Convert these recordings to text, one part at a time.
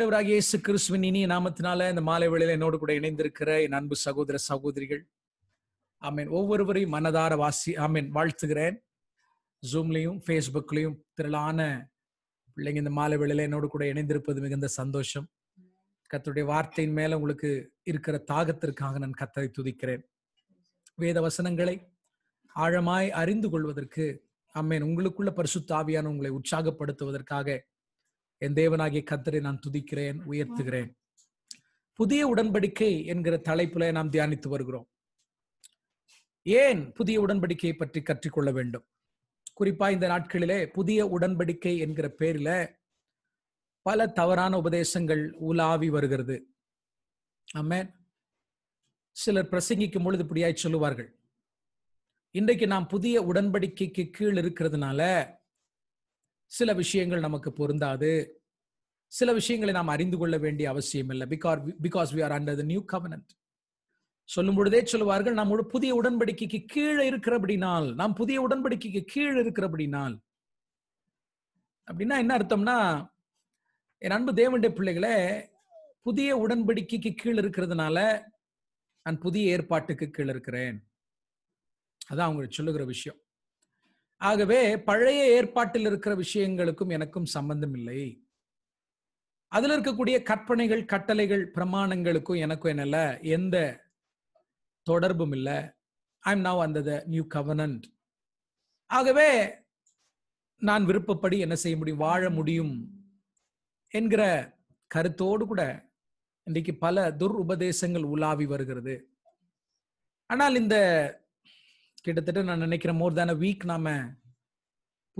ஆண்டவராக இயேசு கிறிஸ்துவின் இனிய நாமத்தினால இந்த மாலை வேளையில என்னோடு கூட இணைந்திருக்கிற என் அன்பு சகோதர சகோதரிகள் ஆமீன் ஒவ்வொருவரையும் மனதார வாசி ஆமீன் வாழ்த்துகிறேன் ஜூம்லையும் ஃபேஸ்புக்லையும் திரளான பிள்ளைங்க இந்த மாலை வேளையில என்னோடு கூட இணைந்திருப்பது மிகுந்த சந்தோஷம் கத்தருடைய வார்த்தையின் மேல உங்களுக்கு இருக்கிற தாகத்திற்காக நான் கத்தரை துதிக்கிறேன் வேத வசனங்களை ஆழமாய் அறிந்து கொள்வதற்கு ஆமேன் உங்களுக்குள்ள பரிசுத்தாவியான உங்களை உற்சாகப்படுத்துவதற்காக என் தேவனாகிய கத்தரை நான் துதிக்கிறேன் உயர்த்துகிறேன் புதிய உடன்படிக்கை என்கிற தலைப்புல நாம் தியானித்து வருகிறோம் ஏன் புதிய உடன்படிக்கையை பற்றி கற்றுக்கொள்ள வேண்டும் குறிப்பா இந்த நாட்களிலே புதிய உடன்படிக்கை என்கிற பேரில பல தவறான உபதேசங்கள் உலாவி வருகிறது ஆமே சிலர் பிரசங்கிக்கும் பொழுது இப்படியாய் சொல்லுவார்கள் இன்றைக்கு நாம் புதிய உடன்படிக்கைக்கு கீழ் இருக்கிறதுனால சில விஷயங்கள் நமக்கு பொருந்தாது சில விஷயங்களை நாம் அறிந்து கொள்ள வேண்டிய அவசியம் இல்லை because because we are under the new covenant சொல்லும் பொழுதே சொல்லுவார்கள் நாம் புதிய உடன்படிக்கைக்கு கீழே இருக்கிறபடினால் நாம் புதிய உடன்படிக்கைக்கு கீழே இருக்கிறபடினால் அப்படின்னா என்ன அர்த்தம்னா என் அன்பு தேவண்டிய பிள்ளைகளை புதிய உடன்படிக்கைக்கு கீழே இருக்கிறதுனால நான் புதிய ஏற்பாட்டுக்கு கீழே இருக்கிறேன் அதான் அவங்களுக்கு சொல்லுகிற விஷயம் ஆகவே பழைய ஏற்பாட்டில் இருக்கிற விஷயங்களுக்கும் எனக்கும் சம்பந்தம் இல்லை அதில் இருக்கக்கூடிய கற்பனைகள் கட்டளைகள் பிரமாணங்களுக்கும் எனக்கும் என்னல எந்த தொடர்பும் இல்லை ஐ எம் நவ் அந்த நியூ கவர்னன்ட் ஆகவே நான் விருப்பப்படி என்ன செய்ய முடியும் வாழ முடியும் என்கிற கருத்தோடு கூட இன்றைக்கு பல துர் உபதேசங்கள் உலாவி வருகிறது ஆனால் இந்த கிட்டத்தட்ட நான் நினைக்கிறேன் மோர் தேன் அ வீக் நாம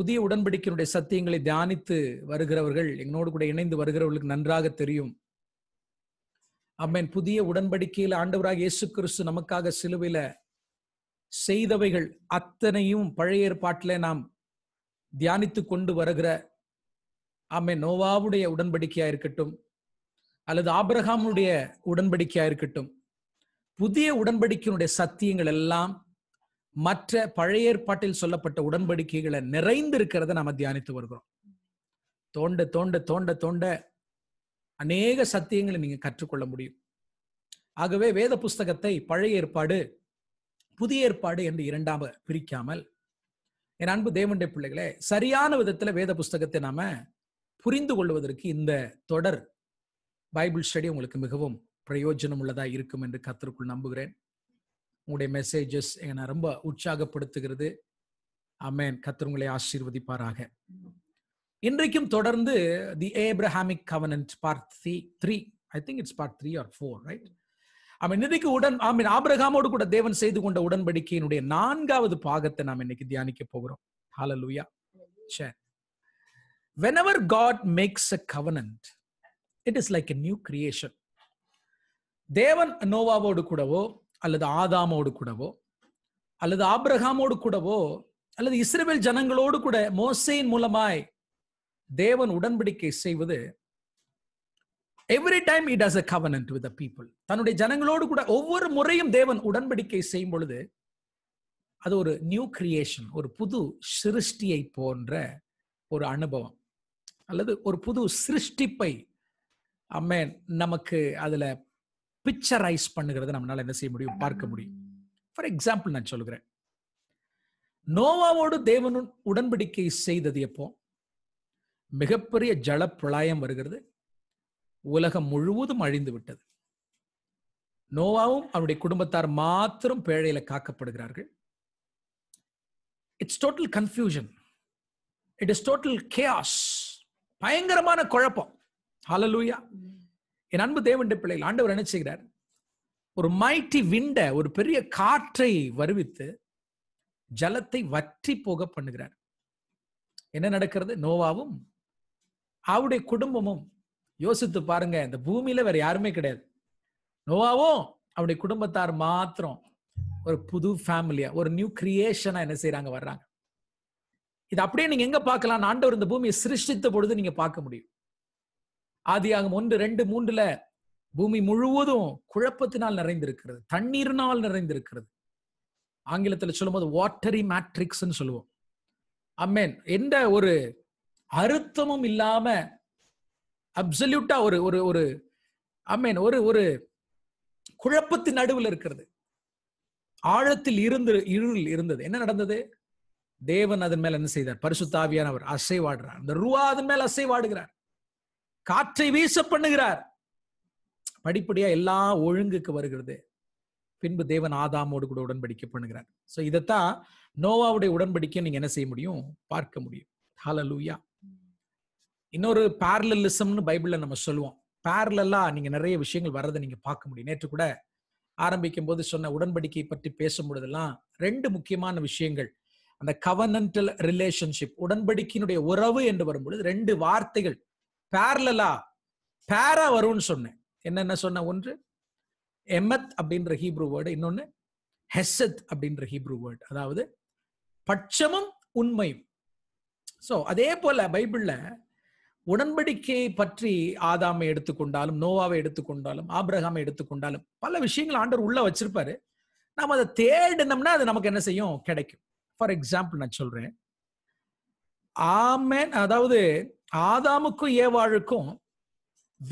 புதிய உடன்படிக்கையினுடைய சத்தியங்களை தியானித்து வருகிறவர்கள் எங்களோடு கூட இணைந்து வருகிறவர்களுக்கு நன்றாக தெரியும் அம்மேன் புதிய உடன்படிக்கையில் ஆண்டவராக இயேசு கிறிஸ்து நமக்காக சிலுவையில செய்தவைகள் அத்தனையும் பழைய ஏற்பாட்டில நாம் தியானித்து கொண்டு வருகிற ஆமே நோவாவுடைய உடன்படிக்கையா இருக்கட்டும் அல்லது ஆபிரகாமுடைய உடன்படிக்கையா இருக்கட்டும் புதிய உடன்படிக்கையினுடைய சத்தியங்கள் எல்லாம் மற்ற பழைய ஏற்பாட்டில் சொல்லப்பட்ட உடன்படிக்கைகளை நிறைந்து இருக்கிறத நாம தியானித்து வருகிறோம் தோண்ட தோண்ட தோண்ட தோண்ட அநேக சத்தியங்களை நீங்க கற்றுக்கொள்ள முடியும் ஆகவே வேத புஸ்தகத்தை பழைய ஏற்பாடு புதிய ஏற்பாடு என்று இரண்டாம பிரிக்காமல் என் அன்பு தேவண்டை பிள்ளைகளே சரியான விதத்துல வேத புஸ்தகத்தை நாம புரிந்து கொள்வதற்கு இந்த தொடர் பைபிள் ஸ்டடி உங்களுக்கு மிகவும் பிரயோஜனம் உள்ளதா இருக்கும் என்று கத்திற்குள் நம்புகிறேன் உங்களுடைய மெசேஜஸ் என்னை ரொம்ப உற்சாகப்படுத்துகிறது அமேன் கத்தருங்களை ஆசீர்வதிப்பாராக இன்றைக்கும் தொடர்ந்து the Abrahamic covenant part three three I think it's part three or four right ஆமாம் இன்னைக்கு உடன் ஆமீன் ஆபிரகாமோடு கூட தேவன் செய்து கொண்ட உடன்படிக்கையினுடைய நான்காவது பாகத்தை நாம் இன்னைக்கு தியானிக்க போகிறோம் ஹால லூயா say whenever God makes a covenant it is like a new creation தேவன் நோவாவோடு கூடவோ அல்லது ஆதாமோடு கூடவோ அல்லது ஆப்ரஹாமோடு கூடவோ அல்லது இஸ்ரேல் ஜனங்களோடு கூட மோசையின் மூலமாய் தேவன் உடன்படிக்கை செய்வது every time it is a covenant with people தன்னுடைய ஜனங்களோடு கூட ஒவ்வொரு முறையும் தேவன் உடன்படிக்கை செய்யும் பொழுது அது ஒரு நியூ கிரியேஷன் ஒரு புது சிருஷ்டியை போன்ற ஒரு அனுபவம் அல்லது ஒரு புது சிருஷ்டிப்பை அம்மேன் நமக்கு அதுல பிக்சரைஸ் பண்ணுகிறது நம்மளால என்ன செய்ய முடியும் பார்க்க முடியும் ஃபார் எக்ஸாம்பிள் நான் சொல்கிறேன் நோவாவோடு தேவனு உடன்படிக்கை செய்தது எப்போ மிகப்பெரிய ஜல பிரளயம் வருகிறது உலகம் முழுவதும் அழிந்து விட்டது நோவாவும் அவருடைய குடும்பத்தார் மாத்திரம் பேழையில காக்கப்படுகிறார்கள் it's total confusion it is total chaos பயங்கரமான குழப்பம் ஹலலூயா என் அன்பு தேவண்ட பிள்ளைகள் ஆண்டவர் என்ன செய்கிறார் ஒரு மைட்டி விண்ட ஒரு பெரிய காற்றை வருவித்து ஜலத்தை வற்றி போக பண்ணுகிறார் என்ன நடக்கிறது நோவாவும் அவருடைய குடும்பமும் யோசித்து பாருங்க இந்த பூமியில வேற யாருமே கிடையாது நோவாவும் அவருடைய குடும்பத்தார் மாத்திரம் ஒரு புது ஃபேமிலியா ஒரு நியூ கிரியேஷனா என்ன செய்யறாங்க வர்றாங்க இது அப்படியே நீங்க எங்க பார்க்கலாம் ஆண்டவர் இந்த பூமியை சிருஷ்டித்த பொழுது நீங்க பார்க்க முடியும் ஆதியாகும் ஒன்று ரெண்டு மூன்றுல பூமி முழுவதும் குழப்பத்தினால் நிறைந்திருக்கிறது தண்ணீர்னால் நிறைந்திருக்கிறது ஆங்கிலத்தில் சொல்லும்போது வாட்டரி மேட்ரிக்ஸ் சொல்லுவோம் அம்மேன் எந்த ஒரு அருத்தமும் இல்லாம அப்சல்யூட்டா ஒரு ஒரு ஒரு அம்மேன் ஒரு ஒரு குழப்பத்தின் நடுவில் இருக்கிறது ஆழத்தில் இருந்து இருள் இருந்தது என்ன நடந்தது தேவன் அதன் மேல் என்ன செய்தார் பரிசுத்தாவியானவர் அசைவாடுறார் அந்த ரூவா அதன் மேல் அசைவாடுகிறார் காற்றை வீச பண்ணுகிறார் படிப்படியா எல்லாம் ஒழுங்குக்கு வருகிறது பின்பு தேவன் ஆதாமோடு கூட உடன்படிக்கை பண்ணுகிறார் சோ இதைத்தான் நோவாவுடைய உடன்படிக்கை நீங்க என்ன செய்ய முடியும் பார்க்க முடியும் ஹலலூயா இன்னொரு பேரலிசம்னு பைபிள்ல நம்ம சொல்லுவோம் பேரலல்லா நீங்க நிறைய விஷயங்கள் வர்றதை நீங்க பார்க்க முடியும் நேற்று கூட ஆரம்பிக்கும் போது சொன்ன உடன்படிக்கை பற்றி பேசும்பொழுதெல்லாம் ரெண்டு முக்கியமான விஷயங்கள் அந்த கவர்னன்டல் ரிலேஷன்ஷிப் உடன்படிக்கையினுடைய உறவு என்று வரும்பொழுது ரெண்டு வார்த்தைகள் பேரலா பேரா வரும்னு சொன்னேன் என்னென்ன சொன்ன ஒன்று எமத் அப்படின்ற ஹீப்ரூ வேர்டு இன்னொன்னு ஹெசத் அப்படின்ற ஹீப்ரூ வேர்டு அதாவது பட்சமும் உண்மையும் ஸோ அதே போல பைபிள்ல உடன்படிக்கையை பற்றி ஆதாமை எடுத்துக்கொண்டாலும் நோவாவை எடுத்துக்கொண்டாலும் ஆப்ரஹாமை எடுத்துக்கொண்டாலும் பல விஷயங்கள் ஆண்டர் உள்ள வச்சிருப்பாரு நாம் அதை தேடினோம்னா அது நமக்கு என்ன செய்யும் கிடைக்கும் ஃபார் எக்ஸாம்பிள் நான் சொல்றேன் ஆமேன் அதாவது ஆதாமுக்கும் ஏவாழுக்கும்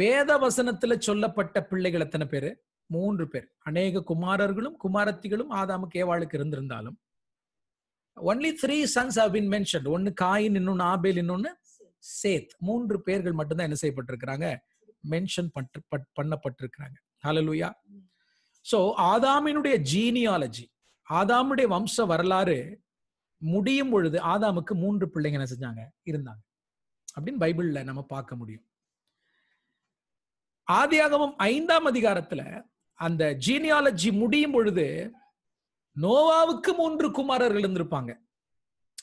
வேத வசனத்துல சொல்லப்பட்ட பிள்ளைகள் எத்தனை பேரு மூன்று பேர் அநேக குமாரர்களும் குமாரத்திகளும் ஆதாமுக்கு ஏவாளுக்கு இருந்திருந்தாலும் only three sons have been mention ஒன்னு காயின் இன்னொன்னு ஆபேல் இன்னொன்னு சேத் மூன்று பேர்கள் மட்டும்தான் என்ன செய்யப்பட்டிருக்கிறாங்க மென்ஷன் பண்ணப்பட்டிருக்கிறாங்க ஹலலூயா சோ ஆதாமினுடைய ஜீனியாலஜி ஆதாமுடைய வம்ச வரலாறு முடியும் பொழுது ஆதாமுக்கு மூன்று பிள்ளைங்க என்ன செஞ்சாங்க இருந்தாங்க அப்படின்னு பைபிள்ல நம்ம பார்க்க முடியும் ஆதியாகமம் ஐந்தாம் அதிகாரத்துல அந்த ஜீனியாலஜி முடியும் பொழுது நோவாவுக்கு மூன்று குமாரர்கள் இருந்திருப்பாங்க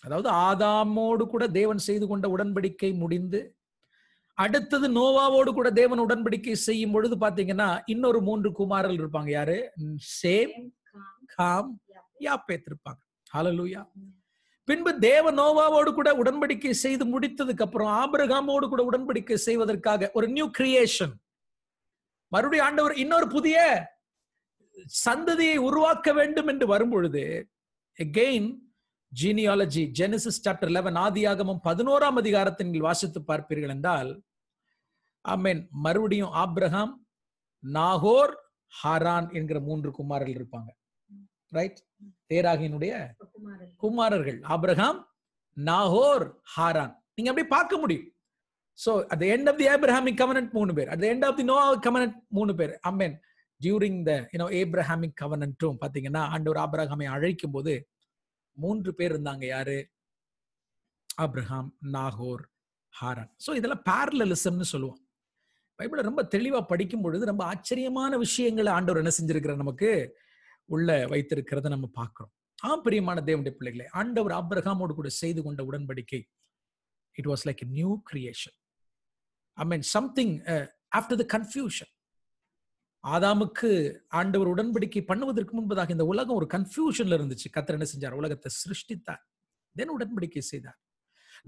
அதாவது ஆதாமோடு கூட தேவன் செய்து கொண்ட உடன்படிக்கை முடிந்து அடுத்தது நோவாவோடு கூட தேவன் உடன்படிக்கை செய்யும் பொழுது பாத்தீங்கன்னா இன்னொரு மூன்று குமாரர்கள் இருப்பாங்க யாரு சேம் காம் யாப்பேத் இருப்பாங்க ஹலலூயா பின்பு தேவ நோவாவோடு கூட உடன்படிக்கை செய்து முடித்ததுக்கு அப்புறம் ஆபிரகாமோடு கூட உடன்படிக்கை செய்வதற்காக ஒரு நியூ கிரியேஷன் மறுபடியும் ஆண்டவர் இன்னொரு புதிய சந்ததியை உருவாக்க வேண்டும் என்று வரும்பொழுது again genealogy Genesis chapter eleven ஆதியாகமும் பதினோராம் அதிகாரத்தை நீங்கள் வாசித்து பார்ப்பீர்கள் என்றால் மீன் மறுபடியும் ஆப்ரஹாம் நாகோர் ஹாரான் என்கிற மூன்று குமாரர்கள் இருப்பாங்க ரைட் தேராகினுடைய குமாரர்கள் ஆப்ரஹாம் நாகோர் ஹாரான் நீங்க பார்க்க முடியும் அட் எண்ட் ஆஃப் தி மூணு பேர் அட் எண்ட் ஆஃப் தி மூணு பேர் அம்மேன் த யூனோ ஏப்ரஹாமிக் ஆண்டவர் ஆப்ரஹாமை அழைக்கும் போது மூன்று பேர் இருந்தாங்க யாரு ஆப்ரஹாம் நாகோர் ஹாரான் சோ இதெல்லாம் பேரலலிசம்னு சொல்லுவோம் பைபிளை ரொம்ப தெளிவா படிக்கும் பொழுது ரொம்ப ஆச்சரியமான விஷயங்களை ஆண்டவர் என்ன செஞ்சிருக்கிறார் நமக்கு உள்ள வைத்திருக்கிறத நம்ம பார்க்கிறோம் ஆம் பிரியமான தேவனுடைய பிள்ளைகளை ஆண்டவர் அப்ரஹாமோடு கூட செய்து கொண்ட உடன்படிக்கை it was like new creation I mean something after the confusion ஆதாமுக்கு ஆண்டவர் உடன்படிக்கை பண்ணுவதற்கு முன்பதாக இந்த உலகம் ஒரு கன்ஃபியூஷன்ல இருந்துச்சு கத்தர் என்ன செஞ்சார் உலகத்தை சிருஷ்டித்தார் தென் உடன்படிக்கை செய்தார்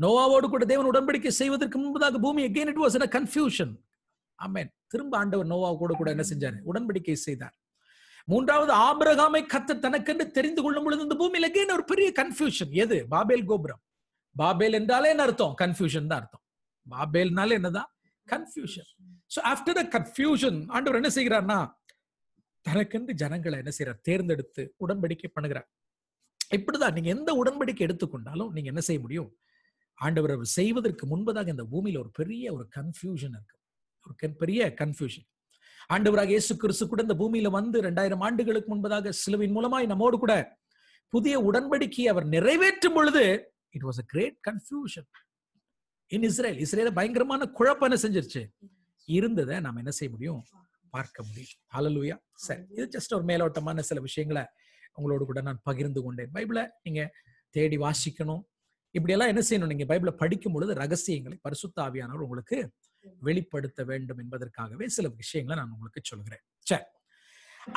நோவாவோடு கூட தேவன் உடன்படிக்கை செய்வதற்கு முன்பதாக பூமி அகெயின் இட் வாஸ் கன்ஃபியூஷன் ஆமேன் திரும்ப ஆண்டவர் நோவா கூட கூட என்ன செஞ்சார் உடன்படிக்கை செய்தார் மூன்றாவது ஆபிரகாமை கத்த தனக்கென்று தெரிந்து கொள்ளும் பொழுது இந்த பூமியில கேன் ஒரு பெரிய கன்ஃபியூஷன் எது பாபேல் கோபுரம் பாபேல் என்றாலே என்ன அர்த்தம் கன்ஃபியூஷன் தான் அர்த்தம் பாபேல்னாலே என்னதான் confusion so after the confusion ஆண்டவர் என்ன செய்கிறார்னா தனக்கென்று ஜனங்களை என்ன செய்யறார் தேர்ந்தெடுத்து உடன்படிக்கை பண்ணுகிறார் இப்படிதான் நீங்க எந்த உடன்படிக்கை எடுத்துக்கொண்டாலும் நீங்க என்ன செய்ய முடியும் ஆண்டவர் செய்வதற்கு முன்பதாக இந்த பூமியில ஒரு பெரிய ஒரு கன்ஃபியூஷன் இருக்கு ஒரு பெரிய கன்ஃபியூஷன் ஆண்டவராக இயேசு கிறிஸ்து கூட இந்த பூமியில வந்து ரெண்டாயிரம் ஆண்டுகளுக்கு முன்பதாக சிலுவின் மூலமாய் நம்மோடு கூட புதிய உடன்படிக்கையை அவர் நிறைவேற்றும் பொழுது it was a great confusion in Israel இஸ்ரேல பயங்கரமான குழப்பம் என்ன செஞ்சிருச்சு இருந்ததை நாம் என்ன செய்ய முடியும் பார்க்க முடியும் அலலுயா சரி இது ஜஸ்ட் ஒரு மேலோட்டமான சில விஷயங்களை உங்களோடு கூட நான் பகிர்ந்து கொண்டேன் பைபிளை நீங்க தேடி வாசிக்கணும் இப்படியெல்லாம் என்ன செய்யணும் நீங்க பைபிளை படிக்கும் பொழுது ரகசியங்களை பரிசுத்த ஆவியானவர் உங்களுக்கு வெளிப்படுத்த வேண்டும் என்பதற்காகவே சில விஷயங்களை நான் உங்களுக்கு சொல்கிறேன் சரி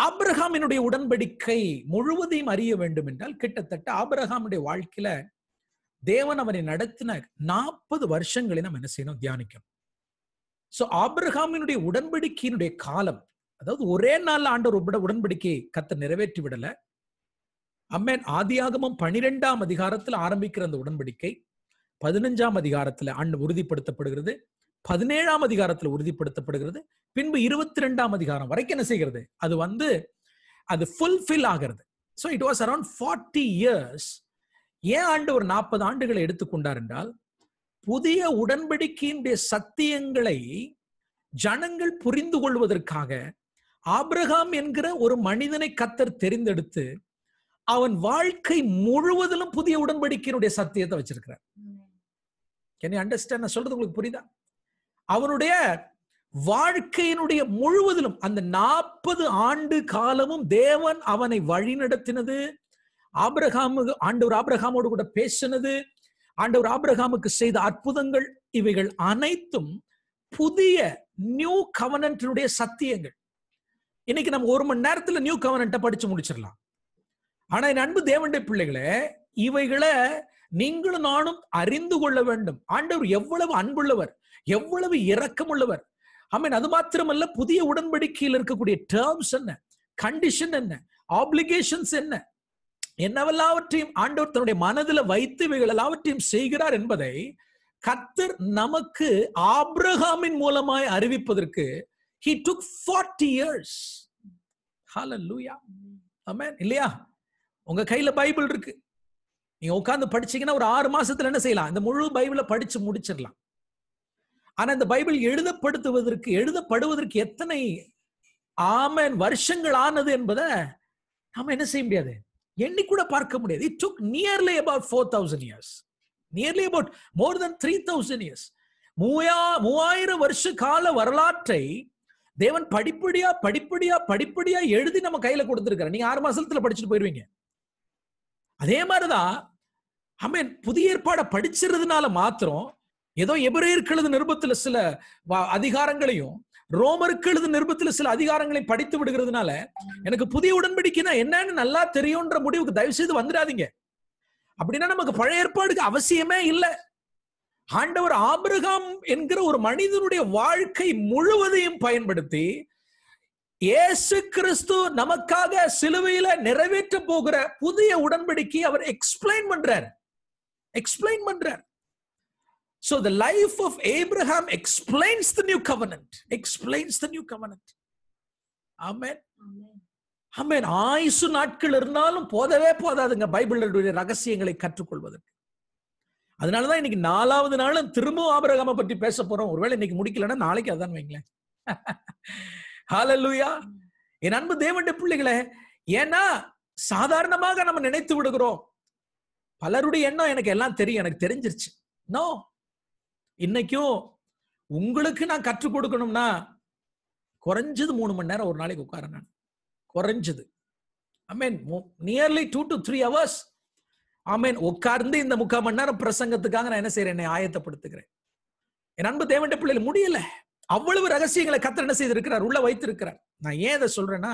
ஆப்ரஹாமினுடைய உடன்படிக்கை முழுவதையும் அறிய வேண்டும் என்றால் கிட்டத்தட்ட ஆப்ரஹாமுடைய வாழ்க்கையில தேவன் அவனை நடத்தின நாற்பது வருஷங்களை நம்ம என்ன செய்யணும் தியானிக்கணும் சோ ஆப்ரஹாமினுடைய உடன்படிக்கையினுடைய காலம் அதாவது ஒரே நாள் ஆண்டவர் உடன்படிக்கையை கத்த நிறைவேற்றி விடல அம்மேன் ஆதியாகமும் பனிரெண்டாம் அதிகாரத்தில் ஆரம்பிக்கிற அந்த உடன்படிக்கை பதினஞ்சாம் அதிகாரத்துல அன்று உறுதிப்படுத்தப்படுகிறது பதினேழாம் அதிகாரத்தில் உறுதிப்படுத்தப்படுகிறது பின்பு இருபத்தி ரெண்டாம் அதிகாரம் வரைக்கும் என்ன செய்கிறது அது வந்து அது ஃபுல்ஃபில் ஆகிறது so it was around forty years ஏன் ஆண்டு ஒரு நாற்பது ஆண்டுகளை எடுத்துக்கொண்டார் என்றால் புதிய உடன்படிக்கையினுடைய சத்தியங்களை ஜனங்கள் புரிந்து கொள்வதற்காக ஆப்ரஹாம் என்கிற ஒரு மனிதனை கத்தர் தெரிந்தெடுத்து அவன் வாழ்க்கை முழுவதிலும் புதிய உடன்படிக்கையினுடைய சத்தியத்தை வச்சிருக்கிறார் என்னை அண்டர்ஸ்டாண்ட் நான் சொல்றது உங்களுக்கு புரியுதா அவனுடைய வாழ்க்கையினுடைய முழுவதிலும் அந்த நாற்பது ஆண்டு காலமும் தேவன் அவனை வழிநடத்தினது ஆபிரகாமுக்கு ஆண்டவர் ஆபிரகாமோடு கூட பேசினது ஆண்டவர் ஆபிரகாமுக்கு செய்த அற்புதங்கள் இவைகள் அனைத்தும் புதிய நியூ கவனன்டினுடைய சத்தியங்கள் இன்னைக்கு நம்ம ஒரு மணி நேரத்துல நியூ கவனன்ட்டை படிச்சு முடிச்சிடலாம் ஆனா என் அன்பு தேவண்டை பிள்ளைகளை இவைகளை நீங்களும் நானும் அறிந்து கொள்ள வேண்டும் ஆண்டவர் எவ்வளவு அன்புள்ளவர் எவ்வளவு இரக்கமுள்ளவர் ஐ மீன் அது மாத்திரமல்ல புதிய உடன்படிக்கையில் இருக்கக்கூடிய டேர்ம்ஸ் என்ன கண்டிஷன் என்ன ஆப்ளிகேஷன்ஸ் என்ன என்னவெல்லாவற்றையும் ஆண்டவர் தன்னுடைய மனதில் வைத்து இவைகள் எல்லாவற்றையும் செய்கிறார் என்பதை கத்தர் நமக்கு ஆப்ரஹாமின் மூலமாய் அறிவிப்பதற்கு ஹி டுக் ஃபார்ட்டி இயர்ஸ் ஹலலூயா ஆமேன் இல்லையா உங்க கையில பைபிள் இருக்கு நீங்க உட்காந்து படிச்சீங்கன்னா ஒரு ஆறு மாசத்துல என்ன செய்யலாம் இந்த முழு பைபிளை படிச்சு முடிச்சிடலாம் ஆனா இந்த பைபிள் எழுதப்படுத்துவதற்கு எழுதப்படுவதற்கு எத்தனை ஆமன் வருஷங்கள் ஆனது என்பதை நாம என்ன செய்ய முடியாது எண்ணி கூட பார்க்க முடியாது it took nearly about four thousand years nearly about more than three thousand years மூயா மூவாயிரம் வருஷ கால வரலாற்றை தேவன் படிப்படியா படிப்படியா படிப்படியா எழுதி நம்ம கையில கொடுத்துருக்காரு நீங்க ஆறு மாசத்துல படிச்சுட்டு போயிருவீங்க அதே மாதிரிதான் அமீன் புதிய ஏற்பாடை படிச்சிருந்ததுனால மாத்திரம் ஏதோ எபிரேயருக்கு நிருபத்துல சில அதிகாரங்களையும் ரோமருக்கு நிருபத்துல சில அதிகாரங்களையும் படித்து விடுகிறதுனால எனக்கு புதிய உடன்படிக்கைனா என்னன்னு நல்லா தெரியும்ன்ற முடிவுக்கு தயவு செய்து வந்துடாதீங்க அப்படின்னா நமக்கு பழைய ஏற்பாடுக்கு அவசியமே இல்லை ஆண்டவர் ஆபிரகாம் என்கிற ஒரு மனிதனுடைய வாழ்க்கை முழுவதையும் பயன்படுத்தி இயேசு கிறிஸ்து நமக்காக சிலுவையில நிறைவேற்ற போகிற புதிய உடன்படிக்கை அவர் எக்ஸ்பிளைன் பண்றார் எக்ஸ்பிளைன் பண்றார் So the life of Abraham explains the new covenant. Explains the new covenant. Amen. Amen. ஆயுசு நாட்கள் இருந்தாலும் போதவே போதாதுங்க பைபிளுடைய ரகசியங்களை கற்றுக்கொள்வதற்கு அதனாலதான் இன்னைக்கு நாலாவது நாளும் திரும்பவும் ஆபரகாம பற்றி பேச போறோம் ஒருவேளை இன்னைக்கு முடிக்கலன்னா நாளைக்கு அதான் வைங்களேன் ஹாலல்லூயா என் அன்பு தேவண்ட பிள்ளைகளை ஏன்னா சாதாரணமாக நம்ம நினைத்து விடுகிறோம் பலருடைய எண்ணம் எனக்கு எல்லாம் தெரியும் எனக்கு தெரிஞ்சிருச்சு நோ இன்னைக்கும் உங்களுக்கு நான் கற்றுக் கொடுக்கணும்னா குறைஞ்சது மூணு மணி நேரம் ஒரு நாளைக்கு உட்கார நான் குறைஞ்சது I mean nearly two to three hours I mean உட்கார்ந்து இந்த முக்கால் மணி நேரம் பிரசங்கத்துக்காக நான் என்ன செய்யறேன் என்னை ஆயத்தப்படுத்துகிறேன் என் அன்பு தேவண்ட பிள்ளைகள் முடியல அவ்வளவு ரகசியங்களை கத்தர் என்ன செய்திருக்கிறார் உள்ள வைத்திருக்கிறார் நான் ஏன் இதை சொல்றேன்னா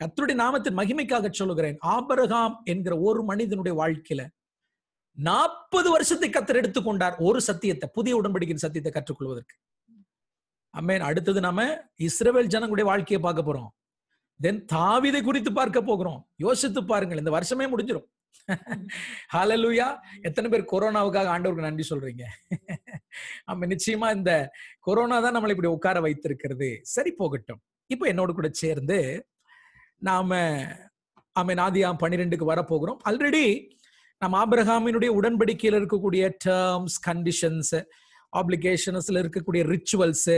கத்தருடைய நாமத்தின் மகிமைக்காக சொல்லுகிறேன் ஆபரகாம் என்கிற ஒரு மனிதனுடைய வாழ்க்கையில நாற்பது வருஷத்தை கத்தர் எடுத்துக்கொண்டார் ஒரு சத்தியத்தை புதிய உடன்படிக்கிற சத்தியத்தை கற்றுக்கொள்வதற்கு அம்மேன் அடுத்தது நாம இஸ்ரேல் ஜனங்களுடைய வாழ்க்கையை பார்க்க போறோம் தென் தாவிதை குறித்து பார்க்க போகிறோம் யோசித்து பாருங்கள் இந்த வருஷமே முடிஞ்சிடும் ஹாலலூயா எத்தனை பேர் கொரோனாவுக்காக ஆண்டவருக்கு நன்றி சொல்றீங்க நம்ம நிச்சயமா இந்த கொரோனா தான் நம்மளை இப்படி உட்கார வைத்திருக்கிறது சரி போகட்டும் இப்போ என்னோட கூட சேர்ந்து நாம ஆமீன் ஆதியா பன்னிரெண்டுக்கு வரப்போகிறோம் ஆல்ரெடி நம்ம ஆபிரகாமினுடைய உடன்படிக்கையில் இருக்கக்கூடிய டேர்ம்ஸ் கண்டிஷன்ஸ் ஆப்ளிகேஷன்ஸ்ல இருக்கக்கூடிய ரிச்சுவல்ஸ்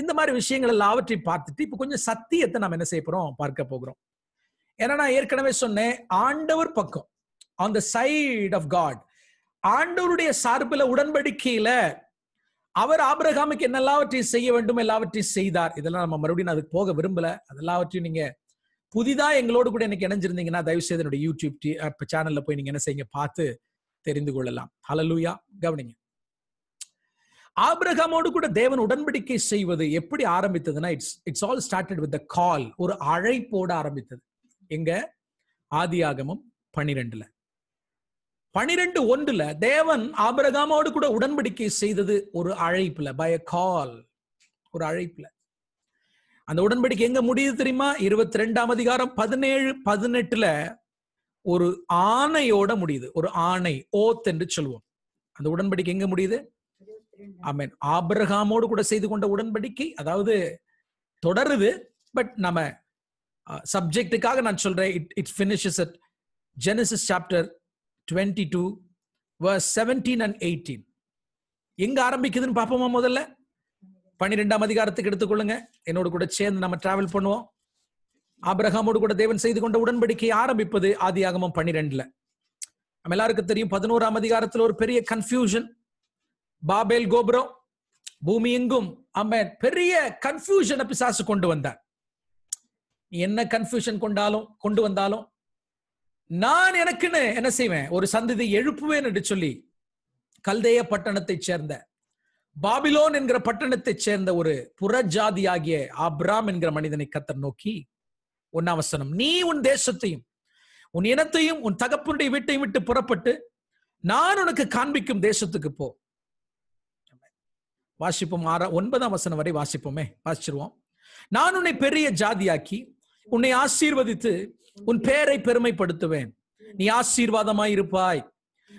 இந்த மாதிரி விஷயங்கள் அவற்றை பார்த்துட்டு இப்போ கொஞ்சம் சத்தியத்தை நம்ம என்ன செய்ய போறோம் பார்க்க போகிறோம் ஏன்னா நான் ஏற்கனவே சொன்னேன் ஆண்டவர் பக்கம் on the side of God ஆண்டவருடைய சார்பில் உடன்படிக்கையில அவர் ஆபிரகாமுக்கு என்னெல்லாவற்றையும் செய்ய வேண்டும் எல்லாவற்றையும் செய்தார் இதெல்லாம் நம்ம மறுபடியும் நான் அதுக்கு போக விரும்பல அதெல்லாவற்றையும் நீங்க புதிதா எங்களோடு கூட எனக்கு இணைஞ்சிருந்தீங்கன்னா தயவு செய்து என்னுடைய யூடியூப் சேனல்ல போய் நீங்க என்ன செய்யுங்க பார்த்து தெரிந்து கொள்ளலாம் ஹலலூயா கவனிங்க ஆபிரகாமோடு கூட தேவன் உடன்படிக்கை செய்வது எப்படி ஆரம்பித்ததுன்னா it's it's all started with call ஒரு அழைப்போடு ஆரம்பித்தது எங்க ஆதி ஆகமும் பன்னிரெண்டுல பனிரெண்டு ஒன்றுல தேவன் ஆபரகாமோடு கூட உடன்படிக்கை செய்தது ஒரு அழைப்புல பய கால் ஒரு அழைப்புல அந்த உடன்படிக்கை எங்க முடியுது தெரியுமா இருபத்தி ரெண்டாம் அதிகாரம் பதினேழு பதினெட்டுல ஒரு ஆணையோட முடியுது ஒரு ஆணை ஓத் என்று சொல்வோம் அந்த உடன்படிக்கை எங்க முடியுது ஆமீன் ஆபரகாமோடு கூட செய்து கொண்ட உடன்படிக்கை அதாவது தொடருது பட் நம்ம சப்ஜெக்டுக்காக uh, நான் சொல்றேன் it it finishes at Genesis chapter twenty two verse seventeen and eighteen எங்க ஆரம்பிக்குதுன்னு பார்ப்போமா முதல்ல பன்னிரெண்டாம் அதிகாரத்துக்கு எடுத்துக்கொள்ளுங்க என்னோட கூட சேர்ந்து நம்ம டிராவல் பண்ணுவோம் ஆபிரகாமோடு கூட தேவன் செய்து கொண்ட உடன்படிக்கையை ஆரம்பிப்பது ஆதி ஆகமம் பன்னிரெண்டுல நம்ம எல்லாருக்கும் தெரியும் பதினோராம் அதிகாரத்தில் ஒரு பெரிய கன்ஃபியூஷன் பாபேல் கோபுரம் பூமி எங்கும் அம்மன் பெரிய கன்ஃபியூஷனை பிசாசு கொண்டு வந்தார் என்ன கன்ஃபியூஷன் கொண்டாலும் கொண்டு வந்தாலும் நான் எனக்குன்னு என்ன செய்வேன் ஒரு சந்ததி எழுப்புவேன் என்று சொல்லி கல்தேய பட்டணத்தை சேர்ந்த பாபிலோன் என்கிற பட்டணத்தை சேர்ந்த ஒரு புறஜாதி ஆகிய ஆப்ராம் என்கிற மனிதனை கத்தர் நோக்கி ஒன்னாவசனம் நீ உன் தேசத்தையும் உன் இனத்தையும் உன் தகப்பனுடைய வீட்டையும் விட்டு புறப்பட்டு நான் உனக்கு காண்பிக்கும் தேசத்துக்கு போ வாசிப்போம் ஆறா ஒன்பதாம் வசனம் வரை வாசிப்போமே வாசிச்சிருவோம் நான் உன்னை பெரிய ஜாதியாக்கி உன்னை ஆசீர்வதித்து உன் பேரை பெருமைப்படுத்துவேன் நீ ஆசீர்வாதமாய் இருப்பாய்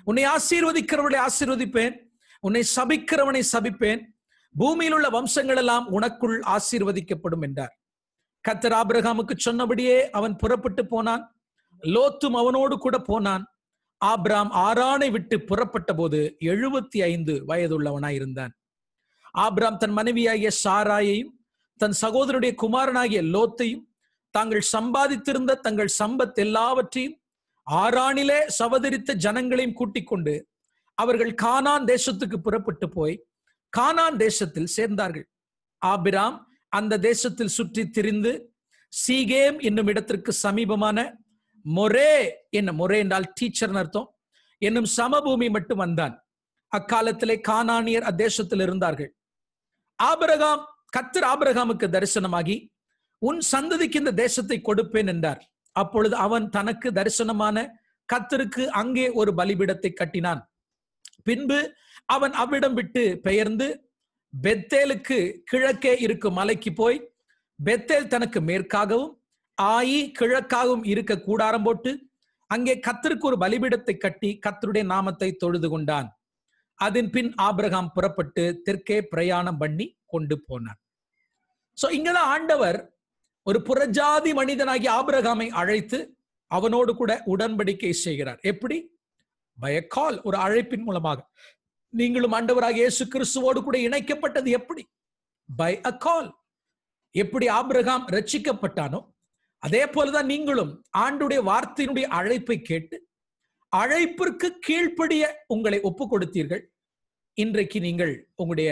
உன்னை ஆசீர்வதிக்கிறவர்களை ஆசீர்வதிப்பேன் உன்னை சபிக்கிறவனை சபிப்பேன் பூமியில் உள்ள வம்சங்கள் எல்லாம் உனக்குள் ஆசீர்வதிக்கப்படும் என்றார் கத்தர் ஆபிரகாமுக்கு சொன்னபடியே அவன் புறப்பட்டு போனான் லோத்தும் அவனோடு கூட போனான் ஆப்ராம் ஆறானை விட்டு புறப்பட்ட போது எழுபத்தி ஐந்து வயதுள்ளவனாயிருந்தான் ஆப்ராம் தன் மனைவியாகிய சாராயையும் தன் சகோதரனுடைய குமாரனாகிய லோத்தையும் தாங்கள் சம்பாதித்திருந்த தங்கள் சம்பத் எல்லாவற்றையும் ஆறானிலே சவதரித்த ஜனங்களையும் கூட்டிக் கொண்டு அவர்கள் கானான் தேசத்துக்கு புறப்பட்டு போய் கானான் தேசத்தில் சேர்ந்தார்கள் ஆபிராம் அந்த தேசத்தில் சுற்றி திரிந்து சீகேம் என்னும் இடத்திற்கு சமீபமான மொரே என்ன மொரே என்றால் டீச்சர் அர்த்தம் என்னும் சமபூமி மட்டும் வந்தான் அக்காலத்திலே கானானியர் அத்தேசத்தில் இருந்தார்கள் ஆபரகாம் கத்தர் ஆபரகாமுக்கு தரிசனமாகி உன் சந்ததிக்கு இந்த தேசத்தை கொடுப்பேன் என்றார் அப்பொழுது அவன் தனக்கு தரிசனமான கத்தருக்கு அங்கே ஒரு பலிபிடத்தை கட்டினான் பின்பு அவன் அவ்விடம் விட்டு பெயர்ந்து பெத்தேலுக்கு கிழக்கே இருக்கும் மலைக்கு போய் பெத்தேல் தனக்கு மேற்காகவும் ஆயி கிழக்காகவும் இருக்க கூடாரம் போட்டு அங்கே கத்தருக்கு ஒரு பலிபிடத்தை கட்டி கத்தருடைய நாமத்தை தொழுது கொண்டான் அதன் பின் ஆபிரகாம் புறப்பட்டு தெற்கே பிரயாணம் பண்ணி கொண்டு போனான் சோ இங்கதான் ஆண்டவர் ஒரு புறஜாதி மனிதனாகி ஆபிரகாமை அழைத்து அவனோடு கூட உடன்படிக்கை செய்கிறார் எப்படி பயக்கால் ஒரு அழைப்பின் மூலமாக நீங்களும் ஆண்டவராக இயேசு கிறிஸ்துவோடு கூட இணைக்கப்பட்டது எப்படி பை அ கால் எப்படி ஆபிரகாம் ரச்சிக்கப்பட்டானோ அதே போலதான் நீங்களும் ஆண்டுடைய வார்த்தையினுடைய அழைப்பை கேட்டு அழைப்பிற்கு கீழ்ப்படிய உங்களை ஒப்பு கொடுத்தீர்கள் இன்றைக்கு நீங்கள் உங்களுடைய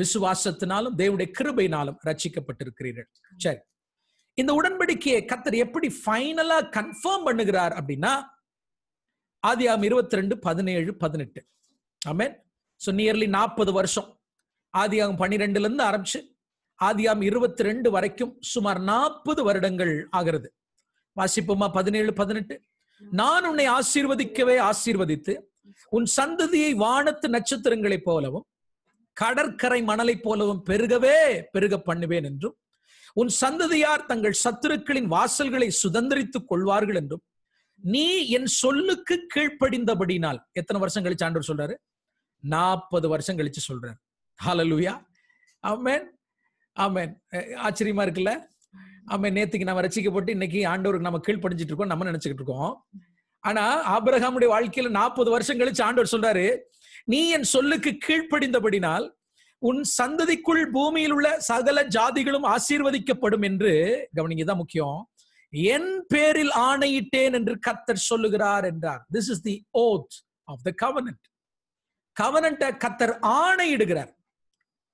விசுவாசத்தினாலும் தேவனுடைய கிருபையினாலும் ரட்சிக்கப்பட்டிருக்கிறீர்கள் சரி இந்த உடன்படிக்கையை கத்தர் எப்படி ஃபைனலா கன்ஃபார்ம் பண்ணுகிறார் அப்படின்னா ஆதியாம் இருபத்தி ரெண்டு பதினேழு பதினெட்டு ஆமேன் ஸோ நியர்லி நாற்பது வருஷம் ஆதியாகம் பன்னிரெண்டுல இருந்து ஆரம்பிச்சு ஆதியாம் இருபத்தி ரெண்டு வரைக்கும் சுமார் நாற்பது வருடங்கள் ஆகிறது வாசிப்போமா பதினேழு பதினெட்டு நான் உன்னை ஆசீர்வதிக்கவே ஆசீர்வதித்து உன் சந்ததியை வானத்து நட்சத்திரங்களைப் போலவும் கடற்கரை மணலை போலவும் பெருகவே பெருக பண்ணுவேன் என்றும் உன் சந்ததியார் தங்கள் சத்துருக்களின் வாசல்களை சுதந்திரித்துக் கொள்வார்கள் என்றும் நீ என் சொல்லுக்கு கீழ்ப்படிந்தபடினால் எத்தனை வருஷம் கழிச்சு ஆண்டவர் சொல்றாரு நாற்பது வருஷம் கழிச்சு சொல்றாரு ஹலலுயா ஆமேன் ஆமேன் ஆச்சரியமா இருக்குல்ல ஆமேன் நேத்துக்கு நம்ம ரசிக்கப்பட்டு இன்னைக்கு ஆண்டவருக்கு நம்ம கீழ்ப்படிஞ்சிட்டு இருக்கோம் நம்ம நினைச்சுக்கிட்டு இருக்கோம் ஆனா ஆபிரகாமுடைய வாழ்க்கையில நாற்பது வருஷம் கழிச்சு ஆண்டவர் சொல்றாரு நீ என் சொல்லுக்கு கீழ்ப்படிந்தபடினால் உன் சந்ததிக்குள் பூமியில் உள்ள சகல ஜாதிகளும் ஆசீர்வதிக்கப்படும் என்று கவனிங்கதான் தான் முக்கியம் என் பேரில் ஆணையிட்டேன் என்று கத்தர் சொல்லுகிறார் என்றார் this is the oath of the covenant கவனன்ட கத்தர் ஆணையிடுகிறார்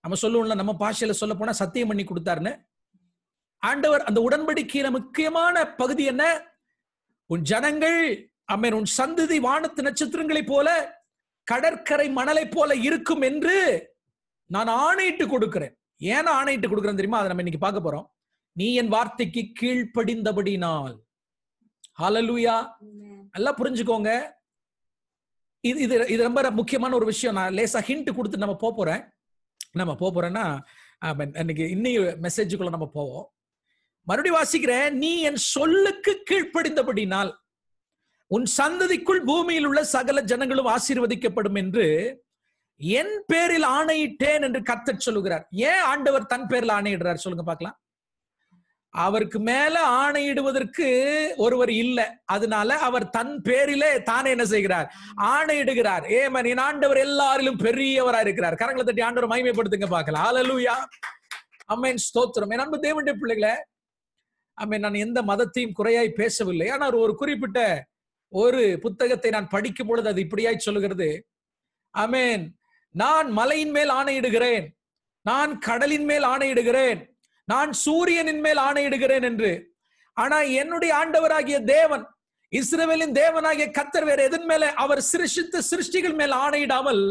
நம்ம சொல்லுவோம்ல நம்ம பாஷையில சொல்ல போனா சத்தியம் பண்ணி கொடுத்தாருன்னு ஆண்டவர் அந்த உடன்படிக்கையில முக்கியமான பகுதி என்ன உன் ஜனங்கள் அம்மன் உன் சந்ததி வானத்து நட்சத்திரங்களை போல கடற்கரை மணலை போல இருக்கும் என்று நான் ஆணையிட்டு கொடுக்கிறேன் ஏன் ஆணையிட்டு கொடுக்குறேன் தெரியுமா அதை நம்ம இன்னைக்கு பார்க்க போறோம் நீ என் வார்த்தைக்கு நாள் ஹலலுயா நல்லா புரிஞ்சுக்கோங்க இது இது இது ரொம்ப முக்கியமான ஒரு விஷயம் நான் லேசா ஹிண்ட் கொடுத்து நம்ம போறேன் நம்ம போறோம்னா இன்னைக்கு இன்னைக்கு மெசேஜுக்குள்ள நம்ம போவோம் மறுபடியும் வாசிக்கிறேன் நீ என் சொல்லுக்கு நாள் உன் சந்ததிக்குள் பூமியில் உள்ள சகல ஜனங்களும் ஆசீர்வதிக்கப்படும் என்று என் பேரில் ஆணையிட்டேன் என்று கத்தச் சொல்லுகிறார் ஏன் ஆண்டவர் தன் பேரில் ஆணையிடுறார் சொல்லுங்க பார்க்கலாம் அவருக்கு மேல ஆணையிடுவதற்கு ஒருவர் இல்லை அதனால அவர் தன் பேரிலே தானே என்ன செய்கிறார் ஆணையிடுகிறார் ஏமன் என் ஆண்டவர் எல்லாரிலும் பெரியவரா இருக்கிறார் கரங்களை தட்டி ஆண்டவர் மகிமைப்படுத்துங்க பார்க்கலாம் ஆலலூயா அம்மன் ஸ்தோத்திரம் என் அன்பு தேவனுடைய பிள்ளைகளை அம்மன் நான் எந்த மதத்தையும் குறையாய் பேசவில்லை ஆனால் ஒரு குறிப்பிட்ட ஒரு புத்தகத்தை நான் படிக்கும் பொழுது அது இப்படியாய் சொல்லுகிறது அமேன் நான் மலையின் மேல் ஆணையிடுகிறேன் நான் கடலின் மேல் ஆணையிடுகிறேன் நான் சூரியனின் மேல் ஆணையிடுகிறேன் என்று ஆனா என்னுடைய ஆண்டவராகிய தேவன் இஸ்ரேவேலின் தேவனாகிய கத்தர் வேற எதன் மேல அவர் சிருஷித்த சிருஷ்டிகள் மேல் ஆணையிடாமல்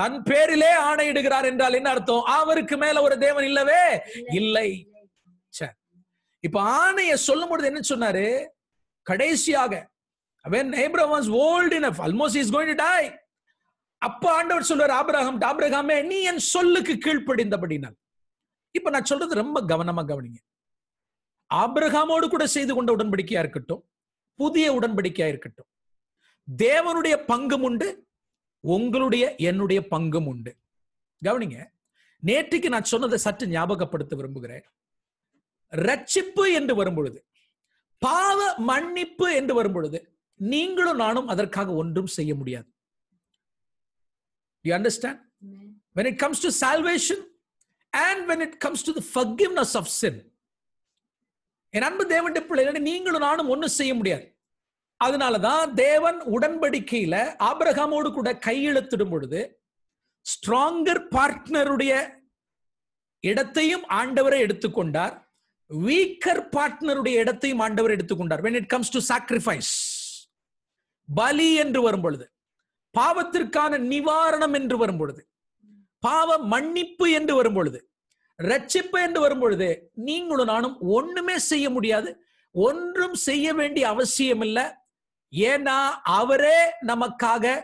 தன் பேரிலே ஆணையிடுகிறார் என்றால் என்ன அர்த்தம் அவருக்கு மேல ஒரு தேவன் இல்லவே இல்லை இப்ப ஆணைய சொல்லும் பொழுது என்ன சொன்னாரு கடைசியாக when Abraham was old enough, almost he is going to die. அப்ப ஆண்டவர் சொல்வார் ஆபிரகாம் ஆபிரகாமே நீ என் சொல்லுக்கு கீழ்ப்படிந்தபடினால் இப்ப நான் சொல்றது ரொம்ப கவனமா கவனிங்க ஆபிரகாமோடு கூட செய்து கொண்ட உடன்படிக்கையா இருக்கட்டும் புதிய உடன்படிக்கையா இருக்கட்டும் தேவனுடைய பங்கும் உண்டு உங்களுடைய என்னுடைய பங்கும் உண்டு கவனிங்க நேற்றுக்கு நான் சொன்னதை சற்று ஞாபகப்படுத்த விரும்புகிறேன் ரட்சிப்பு என்று வரும்பொழுது பாவ மன்னிப்பு என்று வரும்பொழுது நீங்களும் நானும் அதற்காக ஒன்றும் செய்ய முடியாது Do you understand? Amen. When it comes to salvation and when it comes to the forgiveness of sin, என் அன்பு தேவன் பிள்ளைகளை நீங்களும் நானும் ஒன்றும் செய்ய முடியாது அதனாலதான் தேவன் உடன்படிக்கையில ஆபிரகாமோடு கூட கையெழுத்திடும் பொழுது ஸ்ட்ராங்கர் பார்ட்னருடைய இடத்தையும் ஆண்டவரை எடுத்துக்கொண்டார் வீக்கர் பார்ட்னருடைய இடத்தையும் ஆண்டவர் எடுத்துக்கொண்டார் when it comes to sacrifice பலி என்று வரும் பொழுது பாவத்திற்கான நிவாரணம் என்று வரும் பொழுது பாவ மன்னிப்பு என்று வரும் பொழுது ரட்சிப்பு என்று வரும் பொழுது நீங்களும் நானும் ஒண்ணுமே செய்ய முடியாது ஒன்றும் செய்ய வேண்டிய அவசியம் இல்லை ஏன்னா அவரே நமக்காக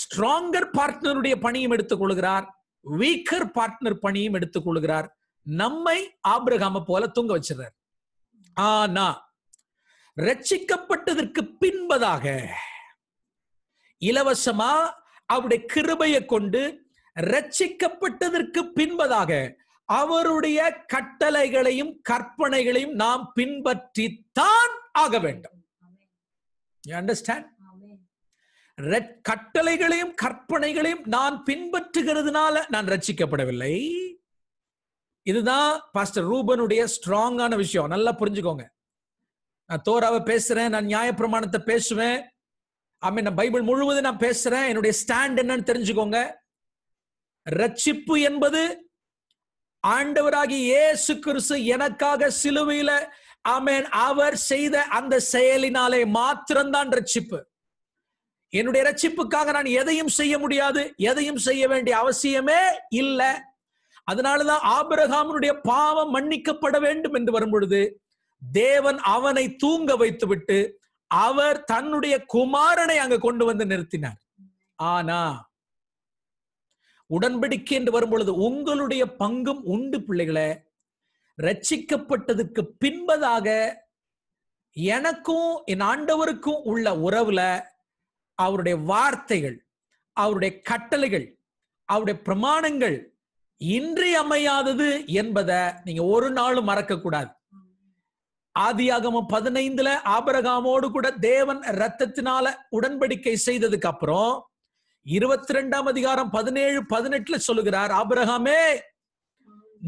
ஸ்ட்ராங்கர் பார்ட்னருடைய பணியும் எடுத்துக் கொள்கிறார் வீக்கர் பார்ட்னர் பணியும் எடுத்துக் கொள்கிறார் நம்மை ஆபிரகாம போல தூங்க வச்சிடறார் ஆனா ரட்சிக்கப்பட்டதற்கு பின்பதாக இலவசமா அவருடைய கிருபையை கொண்டு ரட்சிக்கப்பட்டதற்கு பின்பதாக அவருடைய கட்டளைகளையும் கற்பனைகளையும் நாம் பின்பற்றித்தான் ஆக வேண்டும் கட்டளைகளையும் கற்பனைகளையும் நான் பின்பற்றுகிறதுனால நான் ரட்சிக்கப்படவில்லை இதுதான் பாஸ்டர் ரூபனுடைய ஸ்ட்ராங்கான விஷயம் நல்லா புரிஞ்சுக்கோங்க நான் தோராவை பேசுறேன் நான் நியாயப்பிரமாணத்தை பேசுவேன் ஆமே நான் பைபிள் முழுவதும் நான் பேசுறேன் என்னுடைய ஸ்டாண்ட் என்னன்னு தெரிஞ்சுக்கோங்க ரட்சிப்பு என்பது ஆண்டவராகி இயேசு கிறிஸ்து எனக்காக சிலுவையில ஆமேன் அவர் செய்த அந்த செயலினாலே மாத்திரம்தான் ரட்சிப்பு என்னுடைய ரட்சிப்புக்காக நான் எதையும் செய்ய முடியாது எதையும் செய்ய வேண்டிய அவசியமே இல்லை அதனாலதான் ஆபிரகாமனுடைய பாவம் மன்னிக்கப்பட வேண்டும் என்று வரும் பொழுது தேவன் அவனை தூங்க வைத்துவிட்டு அவர் தன்னுடைய குமாரனை அங்க கொண்டு வந்து நிறுத்தினார் ஆனா உடன்படிக்கை என்று வரும்பொழுது உங்களுடைய பங்கும் உண்டு பிள்ளைகளை ரட்சிக்கப்பட்டதுக்கு பின்பதாக எனக்கும் என் ஆண்டவருக்கும் உள்ள உறவுல அவருடைய வார்த்தைகள் அவருடைய கட்டளைகள் அவருடைய பிரமாணங்கள் இன்றியமையாதது என்பதை நீங்க ஒரு நாளும் மறக்க கூடாது ஆதியாகமும் பதினைந்துல ஆபரகாமோடு கூட தேவன் ரத்தத்தினால உடன்படிக்கை செய்ததுக்கு அப்புறம் இருபத்தி ரெண்டாம் அதிகாரம் பதினேழு பதினெட்டுல சொல்லுகிறார் ஆபரகாமே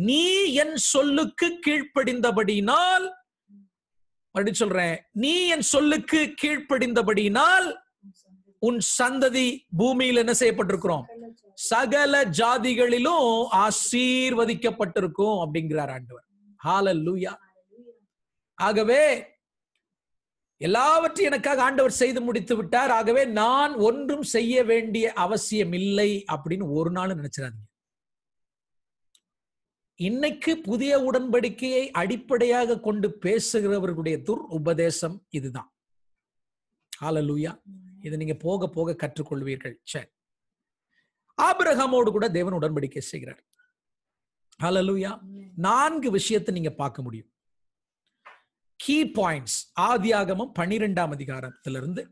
நீ என் சொல்லுக்கு கீழ்ப்படிந்தபடினால் மறுபடி சொல்றேன் நீ என் சொல்லுக்கு கீழ்ப்படிந்தபடினால் உன் சந்ததி பூமியில் என்ன செய்யப்பட்டிருக்கிறோம் சகல ஜாதிகளிலும் ஆசீர்வதிக்கப்பட்டிருக்கும் அப்படிங்கிறார் ஆண்டவர் லூயா ஆகவே எல்லாவற்றையும் எனக்காக ஆண்டவர் செய்து முடித்து விட்டார் ஆகவே நான் ஒன்றும் செய்ய வேண்டிய அவசியம் இல்லை அப்படின்னு ஒரு நாள் நினைச்சிடாதீங்க இன்னைக்கு புதிய உடன்படிக்கையை அடிப்படையாக கொண்டு பேசுகிறவர்களுடைய துர் உபதேசம் இதுதான் ஹாலலூயா இதை நீங்க போக போக கற்றுக்கொள்வீர்கள் சரி ஆபிரகமோடு கூட தேவன் உடன்படிக்கை செய்கிறார் ஹலலூயா நான்கு விஷயத்தை நீங்க பார்க்க முடியும் கீ பாயிண்ட்ஸ் ஆதியாகமம் பன்னிரெண்டாம் அதிகாரத்திலிருந்து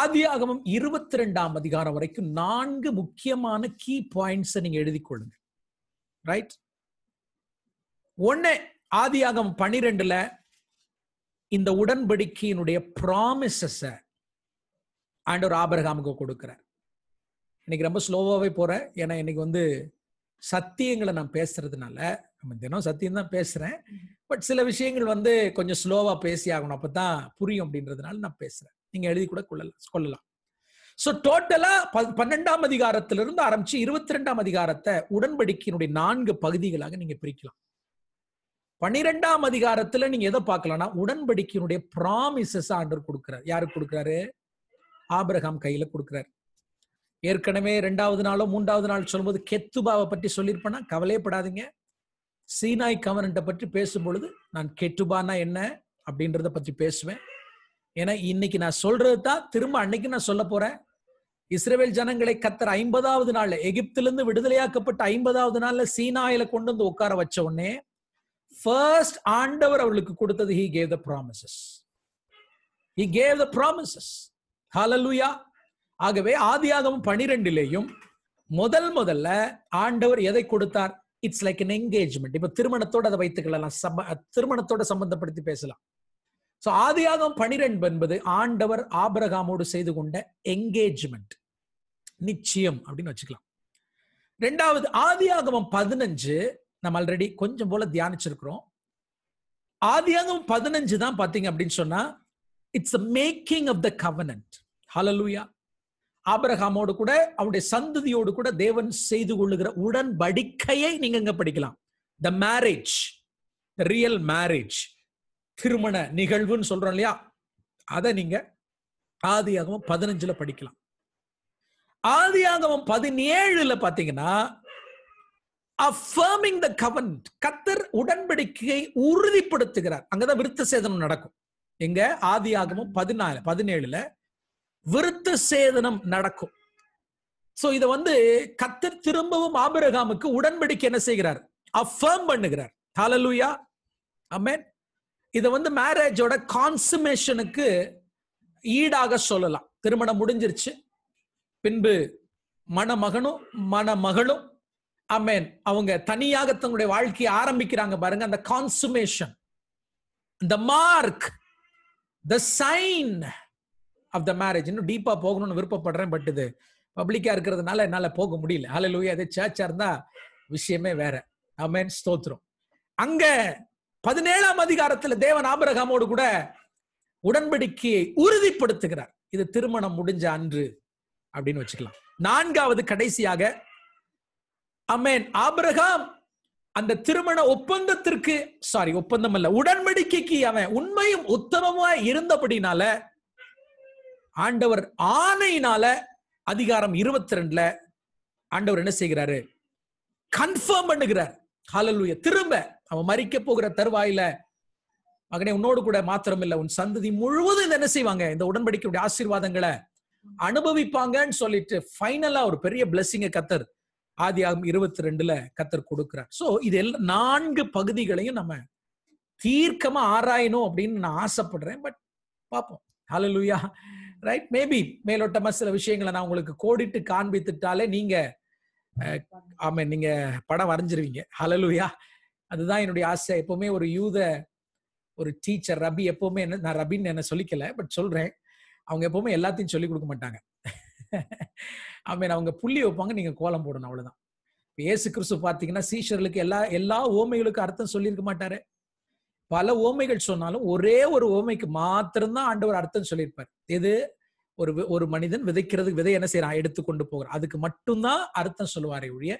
ஆதியாகமம் இருபத்தி ரெண்டாம் அதிகாரம் வரைக்கும் நான்கு முக்கியமான கீ பாயிண்ட்ஸ் நீங்க எழுதி கொள்ளுங்க ரைட் ஒன்னு ஆதியாகம் பன்னிரெண்டுல இந்த உடன்படிக்கையினுடைய ப்ராமிசஸ ஆண்டவர் ஆபரகாமுக்கு கொடுக்கிறார் இன்னைக்கு ரொம்ப ஸ்லோவாவே போறேன் ஏன்னா இன்னைக்கு வந்து சத்தியங்களை நான் பேசுறதுனால நம்ம தினம் சத்தியம் தான் பேசுறேன் பட் சில விஷயங்கள் வந்து கொஞ்சம் ஸ்லோவாக பேசி ஆகணும் அப்போ தான் புரியும் அப்படின்றதுனால நான் பேசுகிறேன் நீங்கள் எழுதி கூட கொள்ளலாம் கொள்ளலாம் ஸோ டோட்டலாக பன்னெண்டாம் அதிகாரத்திலிருந்து ஆரம்பிச்சு இருபத்தி ரெண்டாம் அதிகாரத்தை உடன்படிக்கையினுடைய நான்கு பகுதிகளாக நீங்கள் பிரிக்கலாம் பன்னிரெண்டாம் அதிகாரத்துல நீங்க எதை பார்க்கலாம்னா உடன்படிக்கையினுடைய ப்ராமிசஸ் ஆண்டர் கொடுக்கிறார் யாருக்கு கொடுக்கிறாரு ஆபிரகாம் கையில கொடுக்கிறார் ஏற்கனவே ரெண்டாவது நாளோ மூன்றாவது நாள் சொல்லும்போது கெத்துபாவை பற்றி சொல்லியிருப்பேன்னா கவலையப்படாதீங்க சீனாய் கவர்னண்ட்டை பற்றி பேசும்பொழுது நான் கெட்டுபானா என்ன அப்படின்றத பற்றி பேசுவேன் ஏன்னா இன்னைக்கு நான் சொல்றது தான் திரும்ப அன்னைக்கு நான் சொல்ல போறேன் இஸ்ரேல் ஜனங்களை கத்தர் ஐம்பதாவது நாள்ல எகிப்திலிருந்து விடுதலையாக்கப்பட்ட ஐம்பதாவது நாள்ல சீனாயில கொண்டு வந்து உட்கார வச்ச உடனே ஃபர்ஸ்ட் ஆண்டவர் அவர்களுக்கு கொடுத்தது he gave the promises he gave the promises ஹலலுயா ஆகவே ஆதியாகவும் பனிரெண்டிலேயும் முதல் முதல்ல ஆண்டவர் எதை கொடுத்தார் இட்ஸ் லைக் அன் என்கேஜ்மெண்ட் இப்ப திருமணத்தோட அதை வைத்துக்கொள்ளலாம் சம்ப திருமணத்தோட சம்பந்தப்படுத்தி பேசலாம் ஸோ ஆதியாகம் பனிரெண்டு என்பது ஆண்டவர் ஆபரகாமோடு செய்து கொண்ட என்கேஜ்மெண்ட் நிச்சயம் அப்படின்னு வச்சுக்கலாம் ரெண்டாவது ஆதியாகமம் பதினஞ்சு நம்ம ஆல்ரெடி கொஞ்சம் போல தியானிச்சிருக்கிறோம் ஆதியாகமம் பதினஞ்சு தான் பார்த்தீங்க அப்படின்னு சொன்னா it's making of the covenant ஹலலூயா ஆபரகாமோடு கூட அவனுடைய சந்ததியோடு கூட தேவன் செய்து கொள்ளுகிற உடன்படிக்கையை நீங்க இங்க படிக்கலாம் த மேரேஜ் ரியல் மேரேஜ் திருமண நிகழ்வுன்னு சொல்றோம் இல்லையா அதை நீங்க ஆதியாகவும் பதினஞ்சுல படிக்கலாம் ஆதியாகவும் பதினேழுல பாத்தீங்கன்னா அஃபர்மிங் த கவர்ன்ட் கத்தர் உடன்படிக்கையை உறுதிப்படுத்துகிறார் அங்கதான் விருத்த சேதனம் நடக்கும் எங்க ஆதியாகவும் பதினாலு பதினேழுல விருத்த சேதனம் நடக்கும் சோ இத வந்து கத்தர் திரும்பவும் ஆபிரகாமுக்கு உடன்படிக்கை என்ன செய்கிறார் அஃபர்ம் பண்ணுகிறார் ஹாலலூயா அமேன் இத வந்து மேரேஜோட கான்சுமேஷனுக்கு ஈடாக சொல்லலாம் திருமணம் முடிஞ்சிருச்சு பின்பு மணமகனும் மணமகளும் அமேன் அவங்க தனியாக தங்களுடைய வாழ்க்கையை ஆரம்பிக்கிறாங்க பாருங்க அந்த consummation the mark the sign of the marriage இன்னும் டீப்பா போகணும்னு விருப்பப்படுறேன் பட் இது பப்ளிக்கா இருக்கிறதுனால என்னால போக முடியல ஆளு லூயா அது சேர்ச்சா இருந்தா விஷயமே வேற அமேன் ஸ்தோத்திரம் அங்க பதினேழாம் அதிகாரத்துல தேவன் ஆபரகாமோடு கூட உடன்படிக்கையை உறுதிப்படுத்துகிறார் இது திருமணம் முடிஞ்ச அன்று அப்படின்னு வச்சுக்கலாம் நான்காவது கடைசியாக அமேன் ஆபரகாம் அந்த திருமண ஒப்பந்தத்திற்கு சாரி ஒப்பந்தம் இல்ல உடன்படிக்கைக்கு அவன் உண்மையும் உத்தமமா இருந்தபடினால ஆண்டவர் ஆணையினால அதிகாரம் இருபத்தி ரெண்டுல ஆண்டவர் என்ன செய்கிறாரு கன்ஃபார்ம் பண்ணுகிறார் ஹலலுய திரும்ப அவன் மறிக்க போகிற தருவாயில மகனே உன்னோடு கூட மாத்திரம் இல்ல உன் சந்ததி முழுவதும் இதை என்ன செய்வாங்க இந்த உடன்படிக்கையுடைய ஆசீர்வாதங்களை அனுபவிப்பாங்கன்னு சொல்லிட்டு ஃபைனலா ஒரு பெரிய பிளஸ்ஸிங்க கத்தர் ஆதியாகும் இருபத்தி ரெண்டுல கத்தர் கொடுக்கிறார் சோ இது எல்லாம் நான்கு பகுதிகளையும் நம்ம தீர்க்கமா ஆராயணும் அப்படின்னு நான் ஆசைப்படுறேன் பட் பார்ப்போம் ஹாலலுயா ரைட் மேபி மேலோட்டமா சில விஷயங்களை நான் உங்களுக்கு கோடிட்டு காண்பித்துட்டாலே நீங்க ஆமா நீங்க படம் வரைஞ்சிருவீங்க ஹலலுயா அதுதான் என்னுடைய ஆசை எப்பவுமே ஒரு யூத ஒரு டீச்சர் ரபி எப்பவுமே என்ன நான் ரபின்னு என்ன சொல்லிக்கல பட் சொல்றேன் அவங்க எப்பவுமே எல்லாத்தையும் சொல்லி கொடுக்க மாட்டாங்க ஆமீன் அவங்க புள்ளி வைப்பாங்க நீங்க கோலம் போடணும் அவ்வளவுதான் ஏசு கிறிஸ்து பாத்தீங்கன்னா சீஷர்களுக்கு எல்லா எல்லா ஓமைகளுக்கும் அர்த்தம் சொல்லியிருக்க மாட்டாரு பல ஓமைகள் சொன்னாலும் ஒரே ஒரு ஓமைக்கு மாத்திரம்தான் ஆண்டவர் அர்த்தம் சொல்லியிருப்பார் எது ஒரு ஒரு மனிதன் விதைக்கிறதுக்கு விதை என்ன செய்யறான் எடுத்து கொண்டு போகிறார் அதுக்கு மட்டும்தான் அர்த்தம் சொல்லுவாரே ஒழிய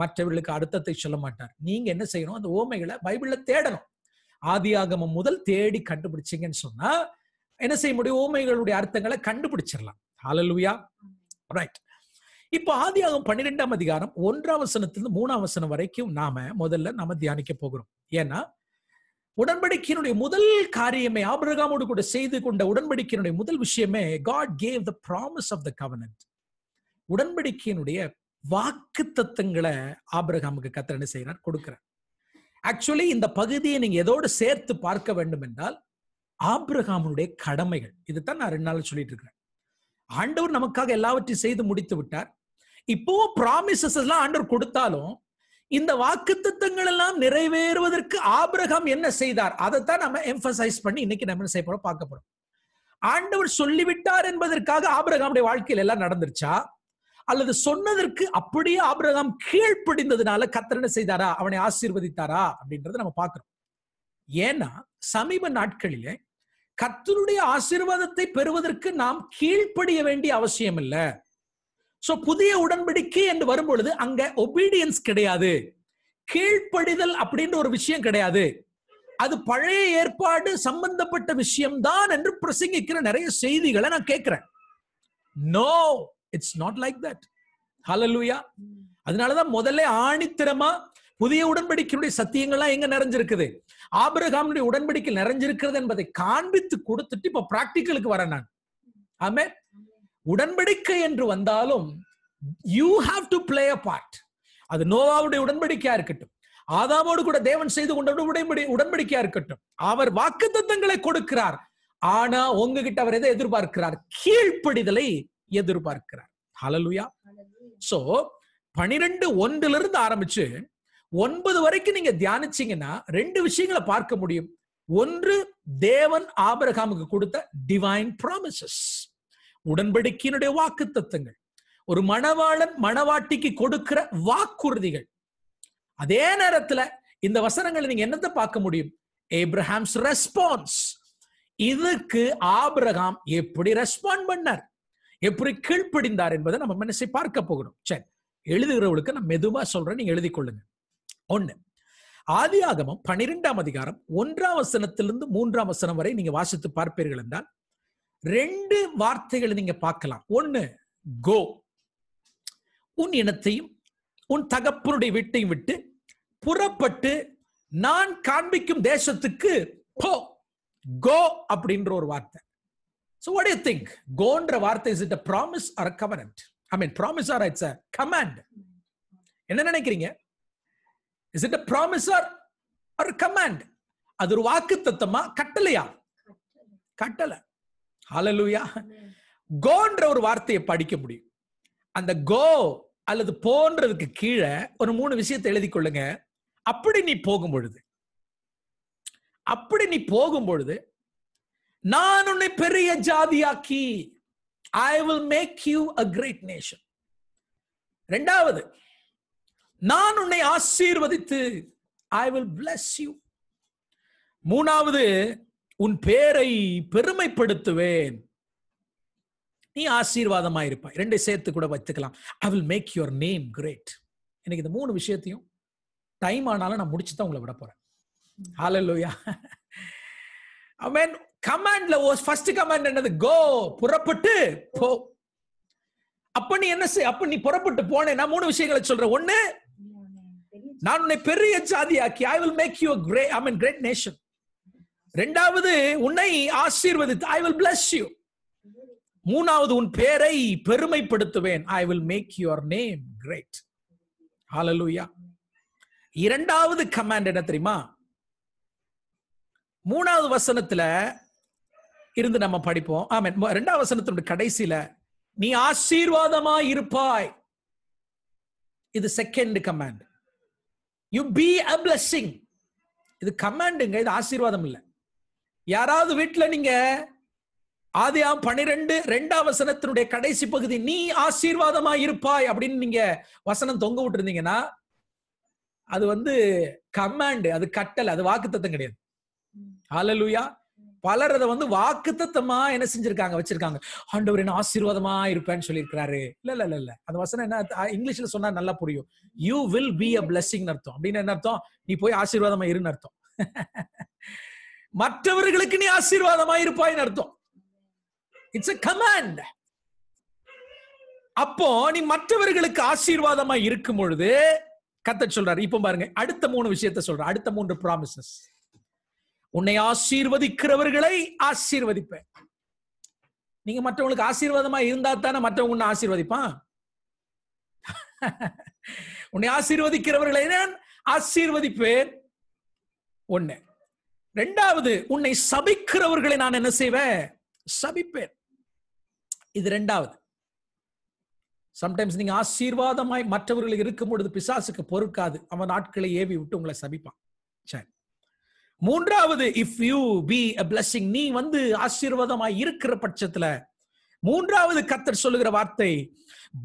மற்றவர்களுக்கு அர்த்தத்தை சொல்ல மாட்டார் நீங்க என்ன செய்யணும் அந்த ஓமைகளை பைபிள்ல தேடணும் ஆதி ஆகமம் முதல் தேடி கண்டுபிடிச்சிங்கன்னு சொன்னா என்ன செய்ய முடியும் ஓமைகளுடைய அர்த்தங்களை கண்டுபிடிச்சிடலாம் ஹலலுயா ரைட் இப்போ ஆதி ஆகம் பன்னிரெண்டாம் அதிகாரம் ஒன்றாம் வசனத்திலிருந்து மூணாம் வசனம் வரைக்கும் நாம முதல்ல நாம தியானிக்க போகிறோம் ஏன்னா உடன்படிக்கையினுடைய முதல் காரியமே ஆபிரகாமோடு கூட செய்து கொண்ட உடன்படிக்கையினுடைய முதல் விஷயமே God gave the promise of the covenant உடன்படிக்கையினுடைய வாக்கு தத்துவங்களை ஆபிரகாமுக்கு கத்தர் என்ன செய்கிறார் கொடுக்கிறார் ஆக்சுவலி இந்த பகுதியை நீங்க எதோடு சேர்த்து பார்க்க வேண்டும் என்றால் ஆபிரகாமனுடைய கடமைகள் இதுதான் நான் ரெண்டு நாள் சொல்லிட்டு இருக்கிறேன் ஆண்டவர் நமக்காக எல்லாவற்றையும் செய்து முடித்து விட்டார் இப்போ ப்ராமிசஸ் எல்லாம் ஆண்டவர் கொடுத்தாலும் இந்த வாக்கு திட்டங்கள் எல்லாம் நிறைவேறுவதற்கு ஆபிரகம் என்ன செய்தார் அதைத்தான் நம்ம எம்பசைஸ் பண்ணி இன்னைக்கு நம்ம என்ன செய்ய போறோம் பார்க்க போறோம் ஆண்டவர் சொல்லிவிட்டார் என்பதற்காக ஆபிரகாமுடைய வாழ்க்கையில் எல்லாம் நடந்துருச்சா அல்லது சொன்னதற்கு அப்படியே ஆபிரகாம் கீழ்ப்படிந்ததுனால கத்திரனை செய்தாரா அவனை ஆசீர்வதித்தாரா அப்படின்றத நம்ம பார்க்கிறோம் ஏன்னா சமீப நாட்களிலே கத்தருடைய ஆசீர்வாதத்தை பெறுவதற்கு நாம் கீழ்ப்படிய வேண்டிய அவசியம் இல்லை சோ புதிய உடன்படிக்கை என்று வரும்பொழுது அங்க ஒபீடியன்ஸ் கிடையாது கீழ்ப்படிதல் அப்படின்ற ஒரு விஷயம் கிடையாது அது பழைய ஏற்பாடு சம்பந்தப்பட்ட விஷயம்தான் என்று பிரசங்கிக்கிற நிறைய செய்திகளை நான் கேட்கிறேன் no it's not like that ஹலலூயா அதனாலதான் முதல்ல ஆணித்திரமா புதிய உடன்படிக்கையுடைய சத்தியங்கள்லாம் எங்க நிறைஞ்சிருக்குது ஆபிரகாமுடைய உடன்படிக்கை நிறைஞ்சிருக்கிறது என்பதை காண்பித்து கொடுத்துட்டு இப்ப பிராக்டிக்கலுக்கு வரேன் நான் ஆமே உடன்படிக்கை என்று வந்தாலும் you have to play a part அது நோவாவுடைய உடன்படிக்கையா இருக்கட்டும் ஆதாமோடு கூட தேவன் செய்து கொண்ட உடன்படி உடன்படிக்கையா இருக்கட்டும் அவர் வாக்கு தத்தங்களை கொடுக்கிறார் ஆனா உங்ககிட்ட அவர் எதை எதிர்பார்க்கிறார் கீழ்ப்படிதலை எதிர்பார்க்கிறார் ஹலலுயா சோ பனிரெண்டு ஒன்றுல இருந்து ஆரம்பிச்சு ஒன்பது வரைக்கும் நீங்க தியானிச்சீங்கன்னா ரெண்டு விஷயங்களை பார்க்க முடியும் ஒன்று தேவன் ஆபரகாமுக்கு கொடுத்த டிவைன் ப்ராமிசஸ் உடன்படிக்கையினுடைய வாக்கு தத்துவங்கள் ஒரு மணவாளன் மணவாட்டிக்கு கொடுக்கிற வாக்குறுதிகள் அதே நேரத்துல இந்த வசனங்களை நீங்க என்னத்தை பார்க்க முடியும் ஏப்ரஹாம்ஸ் ரெஸ்பான்ஸ் இதுக்கு ஆபிரகாம் எப்படி ரெஸ்பாண்ட் பண்ணார் எப்படி கீழ்ப்படிந்தார் என்பதை நம்ம மனசை பார்க்க போகணும் சரி எழுதுகிறவளுக்கு நான் மெதுவா சொல்றேன் நீங்க எழுதி கொள்ளுங்க ஒண்ணு ஆதி ஆகமம் பனிரெண்டாம் அதிகாரம் ஒன்றாம் வசனத்திலிருந்து மூன்றாம் வசனம் வரை நீங்க வாசித்து பார்ப்பீர்கள் என்றால் ரெண்டு வார்த்தைகளை நீங்க பார்க்கலாம் ஒன்னு கோ உன் இனத்தையும் உன் தகப்பனுடைய வீட்டையும் விட்டு புறப்பட்டு நான் காண்பிக்கும் தேசத்துக்கு போ கோ அப்படின்ற ஒரு வார்த்தை சோ வாட் யூ திங்க் கோன்ற வார்த்தை is it a promise or a covenant I mean promise or it's a command என்ன நினைக்கிறீங்க is it a promise or or command அது ஒரு வாக்கு தத்தமா கட்டளையா கட்டளை ஹலலுயா கோன்ற ஒரு வார்த்தையை படிக்க முடியும் அந்த கோ அல்லது போன்றதுக்கு கீழே ஒரு மூணு விஷயத்தை எழுதி கொள்ளுங்க அப்படி நீ போகும் பொழுது அப்படி நீ போகும் பொழுது நான் உன்னை பெரிய ஜாதியாக்கி I will make you a great nation ரெண்டாவது நான் உன்னை ஆசீர்வதித்து ஐ வில் பிளஸ் யூ மூணாவது உன் பேரை பெருமைப்படுத்துவேன் நீ ஆசீர்வாதமாயிருப்பாய் ரெண்டை சேர்த்து கூட வச்சுக்கலாம் I will make your name great எனக்கு இந்த மூணு விஷயத்தையும் டைம் ஆனாலும் நான் முடிச்சு தான் உங்களை விட போறேன் ஹாலலூயா அவன் கமாண்ட்ல ஃபர்ஸ்ட் கமாண்ட் என்னது கோ புறப்பட்டு போ அப்ப நீ என்ன செய் அப்ப நீ புறப்பட்டு போனே நான் மூணு விஷயங்களை சொல்ற ஒன்னு நான் உன்னை பெரிய ஜாதியாக்கி I will make you great I mean great nation ரெண்டாவது உன்னை ஆசீர்வதித்து ஐ வில் பிளஸ் யூ மூணாவது உன் பேரை பெருமைப்படுத்துவேன் I will make your name great ஹalleluya இரண்டாவது கமாண்ட் என்ன தெரியுமா மூணாவது வசனத்துல இருந்து நம்ம படிப்போம் ஆமா ரெண்டாவது வசனத்தினுடைய கடைசியில நீ ஆசீர்வாதமா இருப்பாய் இது second command you be a blessing இது கமாண்டுங்க இது ஆசீர்வாதம் இல்லை யாராவது வீட்டுல நீங்க ஆதியாம் பனிரெண்டு ரெண்டாம் வசனத்தினுடைய கடைசி பகுதி நீ ஆசீர்வாதமா இருப்பாய் அப்படின்னு நீங்க வசனம் தொங்க விட்டுருந்தீங்கன்னா அது வந்து கமாண்ட் அது கட்டல் அது வாக்குத்தத்தம் கிடையாது ஆலலூயா பலர் அதை வந்து வாக்குத்தத்தமா என்ன செஞ்சிருக்காங்க வச்சிருக்காங்க ஆண்டவர் என்ன ஆசீர்வாதமா இருப்பேன்னு சொல்லியிருக்கிறாரு இல்ல இல்ல இல்ல இல்ல அந்த வசனம் என்ன இங்கிலீஷ்ல சொன்னா நல்லா புரியும் you will be a blessing அர்த்தம் அப்படின்னு என்ன அர்த்தம் நீ போய் ஆசீர்வாதமா இருன்னு அர்த்தம் மற்றவர்களுக்கு நீ ஆசீர்வாதமா இருப்பாய் அர்த்தம் இட்ஸ் கமாண்ட் அப்போ நீ மற்றவர்களுக்கு ஆசீர்வாதமா இருக்கும் பொழுது கத்த சொல்றாரு இப்ப பாருங்க அடுத்த மூணு விஷயத்த சொல்ற அடுத்த மூன்று ப்ராமிசஸ் உன்னை ஆசீர்வதிக்கிறவர்களை ஆசீர்வதிப்பேன் நீங்க மற்றவங்களுக்கு ஆசீர்வாதமா இருந்தா தானே மற்றவங்க ஆசீர்வதிப்பான் உன்னை ஆசீர்வதிக்கிறவர்களை நான் ஆசீர்வதிப்பேன் ஒண்ணு ரெண்டாவது உன்னை சபிக்கிறவர்களை நான் என்ன செய்வேன் சபிப்பேன் இது ரெண்டாவது சம்டைம்ஸ் நீங்க ஆசீர்வாதமாய் மற்றவர்கள் இருக்கும் பொழுது பிசாசுக்கு பொறுக்காது அவன் நாட்களை ஏவி விட்டு உங்களை சபிப்பான் சரி மூன்றாவது if you be a blessing நீ வந்து ஆசீர்வாதமாய் இருக்கிற பட்சத்துல மூன்றாவது கத்தர் சொல்லுகிற வார்த்தை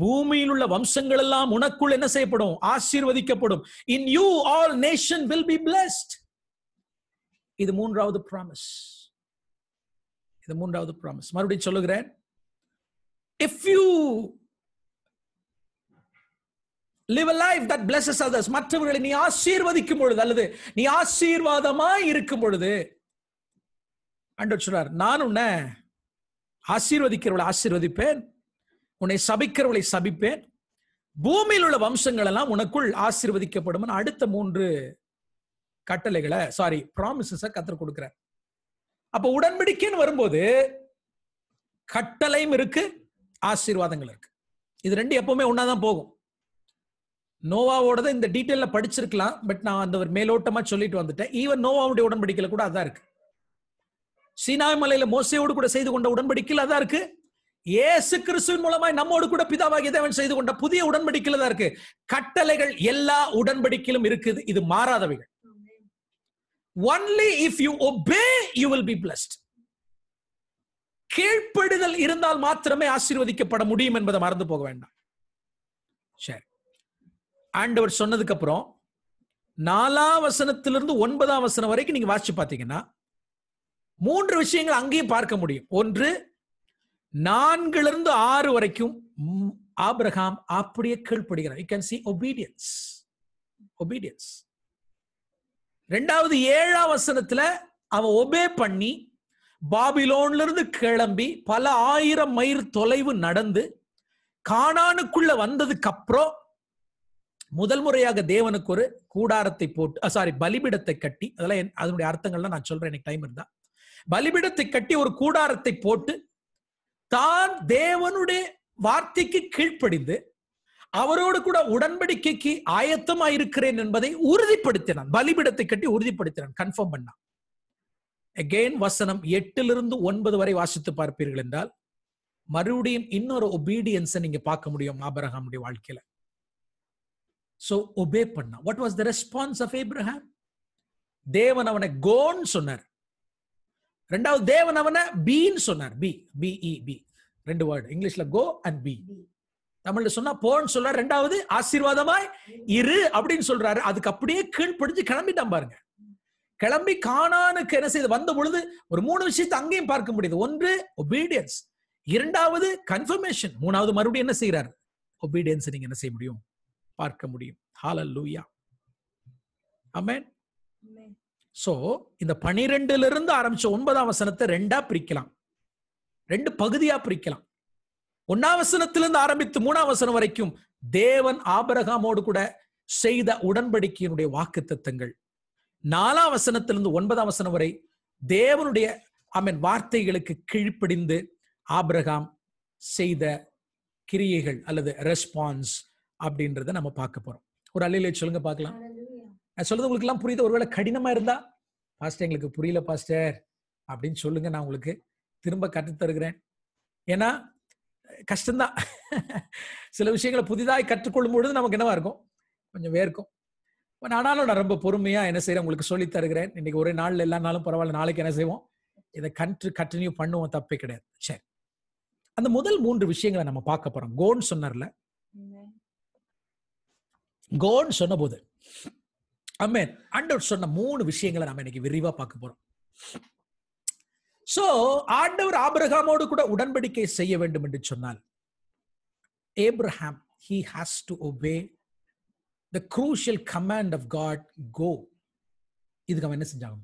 பூமியில் உள்ள வம்சங்கள் எல்லாம் உனக்குள் என்ன செய்யப்படும் ஆசீர்வதிக்கப்படும் in you all nation will be blessed இது மூன்றாவது ப்ராமிஸ் இது மூன்றாவது ப்ராமிஸ் மறுபடியும் சொல்லுகிறேன் if you live a life that blesses others மற்றவர்களை நீ ஆசீர்வதிக்கும் பொழுது அல்லது நீ ஆசீர்வாதமாய் இருக்கும் பொழுது அண்டர் சொன்னார் நான் உன்னை ஆசீர்வதிக்கிறவளை ஆசீர்வதிப்பேன் உன்னை சபிக்கிறவளை சபிப்பேன் பூமியில் உள்ள வம்சங்கள் எல்லாம் உனக்குள் ஆசீர்வதிக்கப்படும் அடுத்த மூன்று கட்டளைகளை சாரி ப்ராமிசஸ கத்தர் கொடுக்கிறார் அப்ப உடன்படிக்கைன்னு வரும்போது கட்டளையும் இருக்கு ஆசீர்வாதங்கள் இருக்கு இது ரெண்டு எப்பவுமே ஒன்னாதான் போகும் நோவாவோட இந்த டீட்டெயில படிச்சிருக்கலாம் பட் நான் அந்த ஒரு மேலோட்டமா சொல்லிட்டு வந்துட்டேன் ஈவன் நோவாவுடைய உடன்படிக்கையில கூட அதான் இருக்கு சீனா மலையில மோசையோடு கூட செய்து கொண்ட உடன்படிக்கையில் அதான் இருக்கு ஏசு கிறிஸ்துவின் மூலமாய் நம்மோடு கூட பிதாவாகி தேவன் செய்து கொண்ட புதிய உடன்படிக்கையில தான் இருக்கு கட்டளைகள் எல்லா உடன்படிக்கையிலும் இருக்குது இது மாறாதவைகள் only if you obey you will be blessed கீழ்ப்படுதல் இருந்தால் மாத்திரமே ஆசீர்வதிக்கப்பட முடியும் என்பதை மறந்து போக வேண்டாம் சரி ஆண்டவர் சொன்னதுக்கு அப்புறம் நாலாம் வசனத்திலிருந்து ஒன்பதாம் வசனம் வரைக்கும் நீங்க வாசிச்சு பார்த்தீங்கன்னா மூன்று விஷயங்கள் அங்கேயும் பார்க்க முடியும் ஒன்று இருந்து ஆறு வரைக்கும் ஆப்ரஹாம் அப்படியே கீழ்ப்படுகிறார் you can see obedience obedience ரெண்டாவது ஏழாம் வசனத்துல அவன் ஒபே பண்ணி பாபிலோன்ல இருந்து கிளம்பி பல ஆயிரம் மைல் தொலைவு நடந்து காணானுக்குள்ள வந்ததுக்கு அப்புறம் முதல் முறையாக தேவனுக்கு ஒரு கூடாரத்தை போட்டு சாரி பலிபிடத்தை கட்டி அதெல்லாம் அதனுடைய அர்த்தங்கள்லாம் நான் சொல்றேன் எனக்கு டைம் இருந்தா பலிபிடத்தை கட்டி ஒரு கூடாரத்தை போட்டு தான் தேவனுடைய வார்த்தைக்கு கீழ்ப்படிந்து அவரோடு கூட உடன்படிக்கைக்கு ஆயத்தமா இருக்கிறேன் என்பதை உறுதிப்படுத்தினான் பலிபிடத்தை கட்டி உறுதிப்படுத்தினான் கன்ஃபார்ம் பண்ணான் எகெயின் வசனம் எட்டிலிருந்து ஒன்பது வரை வாசித்து பார்ப்பீர்கள் என்றால் மறுபடியும் இன்னொரு ஒபீடியன்ஸை நீங்க பார்க்க முடியும் ஆபரகாமுடைய வாழ்க்கையில சோ ஒபே பண்ணா what was the response of Abraham தேவன் அவனை கோன்னு சொன்னார் ரெண்டாவது தேவன் அவனை பீன்னு சொன்னார் பி பிஇ பி ரெண்டு வேர்டு இங்கிலீஷ்ல கோ அண்ட் பி தமிழ்ல சொன்னா போன்னு சொல்ற ரெண்டாவது ஆசீர்வாதமாய் இரு அப்படின்னு சொல்றாரு அதுக்கு அப்படியே கீழ்படிஞ்சு கிளம்பிட்டான் பாருங்க கிளம்பி காணானுக்கு என்ன செய்து வந்த பொழுது ஒரு மூணு விஷயத்தை அங்கேயும் பார்க்க முடியுது ஒன்று ஒபீடியன்ஸ் இரண்டாவது கன்ஃபர்மேஷன் மூணாவது மறுபடியும் என்ன செய்யறாரு ஒபீடியன்ஸ் நீங்க என்ன செய்ய முடியும் பார்க்க முடியும் ஹாலல் லூயா அமேன் சோ இந்த பனிரெண்டுல இருந்து ஆரம்பிச்ச ஒன்பதாம் வசனத்தை ரெண்டா பிரிக்கலாம் ரெண்டு பகுதியா பிரிக்கலாம் ஒன்னாவசனத்திலிருந்து ஆரம்பித்து மூணாவசனம் வரைக்கும் தேவன் ஆபரகாமோடு கூட செய்த உடன்படிக்கையினுடைய வாக்கு தத்தங்கள் நாலாம் வசனத்திலிருந்து ஒன்பதாம் வசனம் வரை தேவனுடைய அவன் வார்த்தைகளுக்கு கீழ்ப்படிந்து ஆபிரகாம் செய்த கிரியைகள் அல்லது ரெஸ்பான்ஸ் அப்படின்றத நம்ம பார்க்க போறோம் ஒரு அல்லையிலே சொல்லுங்க பார்க்கலாம் நான் சொல்றது உங்களுக்கு எல்லாம் புரியுது ஒருவேளை கடினமா இருந்தா பாஸ்டர் எங்களுக்கு புரியல பாஸ்டர் அப்படின்னு சொல்லுங்க நான் உங்களுக்கு திரும்ப கற்று தருகிறேன் ஏன்னா கஷ்டம்தான் சில விஷயங்களை புதிதாக கற்றுக்கொள்ளும் பொழுது நமக்கு என்னவா இருக்கும் கொஞ்சம் வேர்க்கும் பட் ஆனாலும் நான் ரொம்ப பொறுமையாக என்ன செய்கிறேன் உங்களுக்கு சொல்லி தருகிறேன் இன்னைக்கு ஒரே நாளில் எல்லா நாளும் பரவாயில்ல நாளைக்கு என்ன செய்வோம் இதை கன்று கண்டினியூ பண்ணுவோம் தப்பே கிடையாது சரி அந்த முதல் மூன்று விஷயங்களை நம்ம பார்க்க போறோம் கோன்னு சொன்னார்ல கோன்னு சொன்ன போது அம்மேன் அண்டவர் சொன்ன மூணு விஷயங்களை நம்ம இன்னைக்கு விரிவா பார்க்க போறோம் சோ ஆண்டவர் ஆபிரகாமோடு கூட உடன்படிக்கை செய்ய வேண்டும் என்று சொன்னால் Abraham he has to obey the crucial command of God go இதுக்கு அவன் என்ன செஞ்சாங்க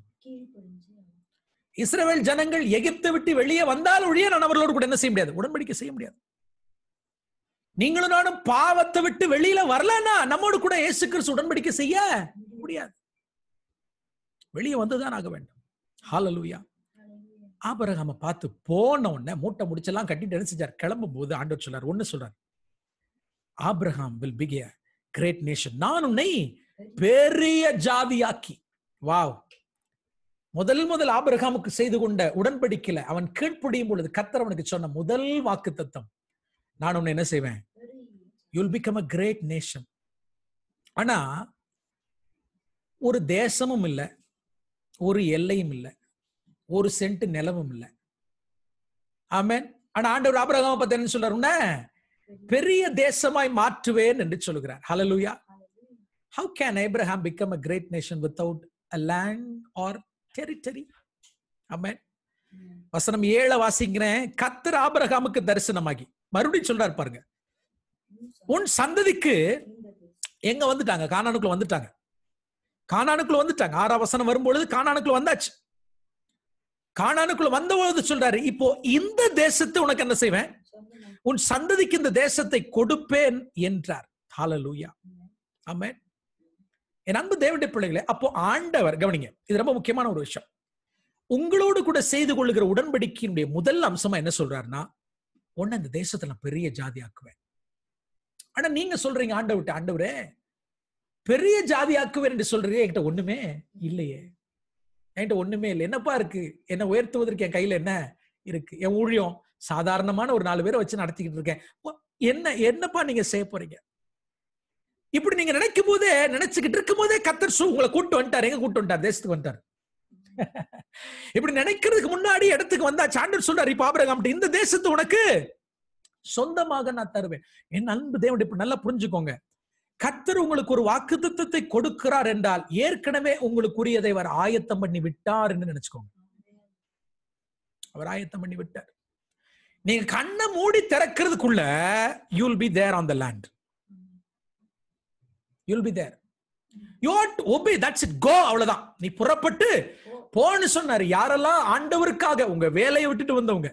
இஸ்ரேல் ஜனங்கள் எகிப்தை விட்டு வெளியே வந்தால் ஒழிய நான் அவர்களோடு கூட என்ன செய்ய முடியாது உடன்படிக்கை செய்ய முடியாது நீங்களும் நானும் பாவத்தை விட்டு வெளியில வரலன்னா நம்மோடு கூட ஏசு கிறிஸ்து உடன்படிக்கை செய்ய முடியாது வெளியே வந்துதான் ஆக வேண்டும் ஹாலலூயா ஆபரகாம பார்த்து போன உடனே மூட்டை முடிச்செல்லாம் கட்டிட்டு நினைச்சார் செஞ்சார் கிளம்பும் போது ஆண்டவர் சொல்றார் ஒன்னு சொல்றார் Abraham will become great nation நான் உன்னை பெரிய ஜாதியாக்கி வாவ் முதல் முதல் ஆபிரகாமுக்கு செய்து கொண்ட உடன்படிக்கல அவன் கீழ்ப்படியும் பொழுது கத்தர் அவனுக்கு சொன்ன முதல் வாக்கு தத்தம் நான் உன்னை என்ன செய்வேன் you'll become a great nation ஆனா ஒரு தேசமும் இல்லை ஒரு எல்லையும் இல்லை ஒரு சென்ட் நிலமும் இல்லை ஆமேன் ஆனா ஆண்டவர் ஆபரகம் பார்த்து என்ன சொல்றாருன்னா பெரிய தேசமாய் மாற்றுவேன் என்று சொல்லுகிறார் hallelujah how can Abraham become a great nation without a land or territory amen வசனம் ஏழை வாசிங்கிறேன் கத்தர் ஆபரகாமுக்கு தரிசனமாகி மறுபடியும் சொல்றாரு பாருங்க உன் சந்ததிக்கு எங்க வந்துட்டாங்க கானானுக்குள்ள வந்துட்டாங்க கானானுக்குள்ள வந்துட்டாங்க ஆறாம் வசனம் வரும்பொழுது கானானுக்குள்ள வந்தாச்சு காணானுக்குள்ள வந்தபோது சொல்றாரு இப்போ இந்த தேசத்தை உனக்கு என்ன செய்வேன் உன் சந்ததிக்கு இந்த தேசத்தை கொடுப்பேன் என்றார் ஹாலலூயா ஆமேன் என் அன்பு தேவனுடைய பிள்ளைகளே அப்போ ஆண்டவர் கவனிங்க இது ரொம்ப முக்கியமான ஒரு விஷயம் உங்களோடு கூட செய்து கொள்ளுகிற உடன்படிக்கையினுடைய முதல் அம்சமா என்ன சொல்றாருன்னா ஒன்னு இந்த தேசத்தை நான் பெரிய ஜாதி ஆக்குவேன் ஆனா நீங்க சொல்றீங்க ஆண்டவர்கிட்ட ஆண்டவரே பெரிய ஜாதி ஆக்குவேன் என்று சொல்றீங்க என்கிட்ட ஒண்ணுமே இல்லையே என்கிட்ட ஒண்ணுமே இல்லை என்னப்பா இருக்கு என்னை உயர்த்துவதற்கு என் கையில என்ன இருக்கு என் ஊழியம் சாதாரணமான ஒரு நாலு பேரை வச்சு நடத்திக்கிட்டு இருக்கேன் என்ன என்னப்பா நீங்க செய்ய போறீங்க இப்படி நீங்க நினைக்கும் போதே நினைச்சுக்கிட்டு இருக்கும் போதே கத்தர் சூ உங்களை கூட்டு வந்துட்டாரு எங்க கூட்டு வந்துட்டார் தேசத்துக்கு வந்துட்டார் இப்படி நினைக்கிறதுக்கு முன்னாடி இடத்துக்கு வந்தா சாண்டர் சொல்றாரு இப்ப ஆபரகம் இந்த தேசத்து உனக்கு சொந்தமாக நான் தருவேன் என் அன்பு தேவன் இப்ப நல்லா புரிஞ்சுக்கோங்க கத்தர் உங்களுக்கு ஒரு வாக்குத்தத்தை கொடுக்கிறார் என்றால் ஏற்கனவே உங்களுக்குரியதை அவர் ஆயத்தம் பண்ணி விட்டார் என்று நினைச்சுக்கோங்க அவர் ஆயத்தம் பண்ணி விட்டார் நீங்க கண்ணை மூடி திறக்கிறதுக்குள்ள you'll be there on the land you'll be there you'd obey that's it go அவ்வளவுதான் நீ புறப்பட்டு போன்னு சொன்னாரு யாரெல்லாம் ஆண்டவருக்காக உங்க வேலையை விட்டுட்டு வந்தவங்க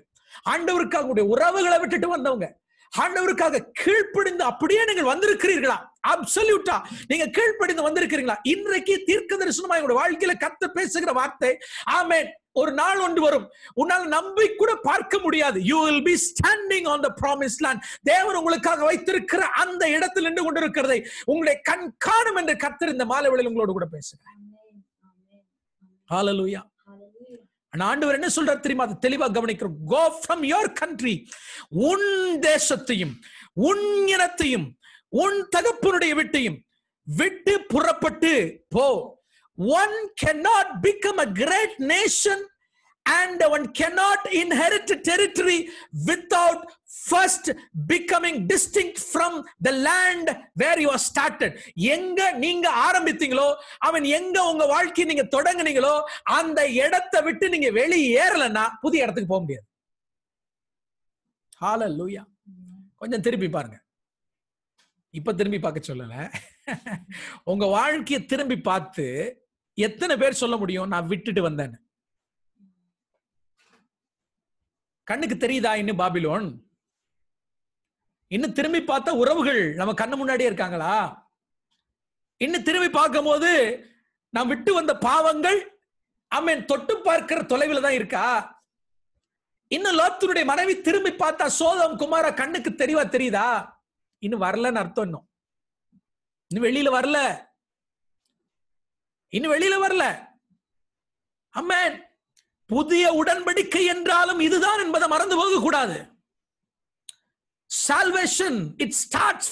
ஆண்டவருக்காக உடைய உறவுகளை விட்டுட்டு வந்தவங்க ஆண்டவருக்காக கீழ்ப்படிந்து அப்படியே நீங்கள் வந்திருக்கிறீர்களா அப்சல்யூட்டா நீங்க கீழ்ப்படிந்து வந்திருக்கிறீங்களா இன்றைக்கு தீர்க்க தரிசனமா வாழ்க்கையில கத்த பேசுகிற வார்த்தை ஆமேன் ஒரு நாள் ஒன்று வரும் உன்னால் நம்பி கூட பார்க்க முடியாது you will be standing on the promise land தேவன் உங்களுக்காக வைத்திருக்கிற அந்த இடத்தில் நின்று கொண்டிருக்கிறதை உங்களுடைய கண் காணும் என்று கத்திருந்த மாலை வேளையில் உங்களோடு கூட பேசுகிறேன் ஹalleluya ஆண்டவர் என்ன சொல்றார் தெரியுமா அதை தெளிவா கவனிக்கிறோம் கோ ஃப்ரம் யோர் கண்ட்ரி உன் தேசத்தையும் உன் இனத்தையும் உன் தகப்பனுடைய வீட்டையும் விட்டு புறப்பட்டு போ one can not become a great nation and one inherit territory territory without first becoming distinct from the land where you are started எங்க நீங்க ஆரம்பித்தீங்களோ அவன் எங்க உங்க வாழ்க்கையை நீங்க தொடங்குனீங்களோ அந்த இடத்தை விட்டு நீங்க வெளியேறலன்னா புதிய இடத்துக்கு போக முடியாது ஹால லூயா கொஞ்சம் திருப்பி பாருங்க இப்ப திரும்பி பார்க்க சொல்லல உங்க வாழ்க்கையை திரும்பி பார்த்து எத்தனை பேர் சொல்ல முடியும் நான் விட்டுட்டு வந்தேன்னு கண்ணுக்கு தெரியுதா இன்னும் பாபிலோன் இன்னும் திரும்பி பார்த்த உறவுகள் நம்ம கண்ணு முன்னாடியே இருக்காங்களா இன்னும் திரும்பி பார்க்கும் போது நாம் விட்டு வந்த பாவங்கள் அம்மன் தொட்டு பார்க்கிற தொலைவில் தான் இருக்கா இன்னும் லோத்தருடைய மனைவி திரும்பி பார்த்தா சோதம் குமார கண்ணுக்கு தெரியவா தெரியுதா இன்னும் வரலன்னு அர்த்தம் இன்னும் இன்னும் வெளியில வரல இன்னும் வெளியில வரல அம்மன் புதிய உடன்படிக்கை என்றாலும் இதுதான் என்பதை மறந்து போக கூடாது சால்வேஷன் ஸ்டார்ட்ஸ்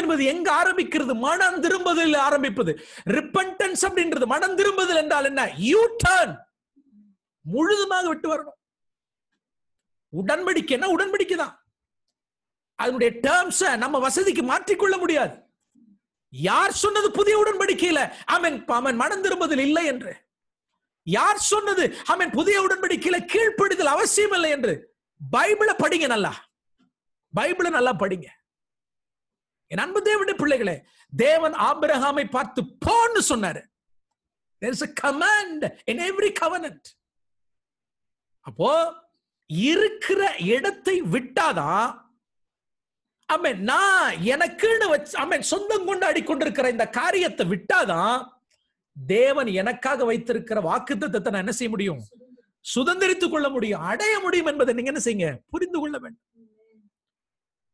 என்பது எங்க ஆரம்பிக்கிறது மனம் திரும்புதல் ஆரம்பிப்பது ரிப்பன்டன்ஸ் அப்படின்றது மனம் திரும்புதல் என்றால் என்ன யூ டர்ன் முழுதுமாக விட்டு வரணும் உடன்படிக்கைன்னா உடன்படிக்கை தான் அதனுடைய டேர்ம்ஸ நம்ம வசதிக்கு மாற்றிக்கொள்ள முடியாது யார் சொன்னது புதிய உடன்படிக்கையில அவன் அவன் மனம் திரும்புதல் இல்லை என்று யார் சொன்னது ஆமீன் புதிய உடன்படிக்கையில கீழ்ப்படிதல் அவசியம் இல்லை என்று பைபிளை படிங்க நல்லா பைபிளை நல்லா படிங்க என் அன்பு தேவனுடைய பிள்ளைகளே தேவன் ஆபிரகாமை பார்த்து போன்னு சொன்னாரு there is a command in every covenant அப்போ இருக்கிற இடத்தை விட்டாதான் ஆமே நான் எனக்குன்னு வச்சு ஆமே சொந்தம் கொண்டாடி கொண்டிருக்கிற இந்த காரியத்தை விட்டாதான் தேவன் எனக்காக வைத்திருக்கிற வாக்குத்தத்தை நான் என்ன செய்ய முடியும் சுதந்திரித்துக் கொள்ள முடியும் அடைய முடியும் என்பதை நீங்க என்ன செய்யுங்க புரிந்து கொள்ள வேண்டும்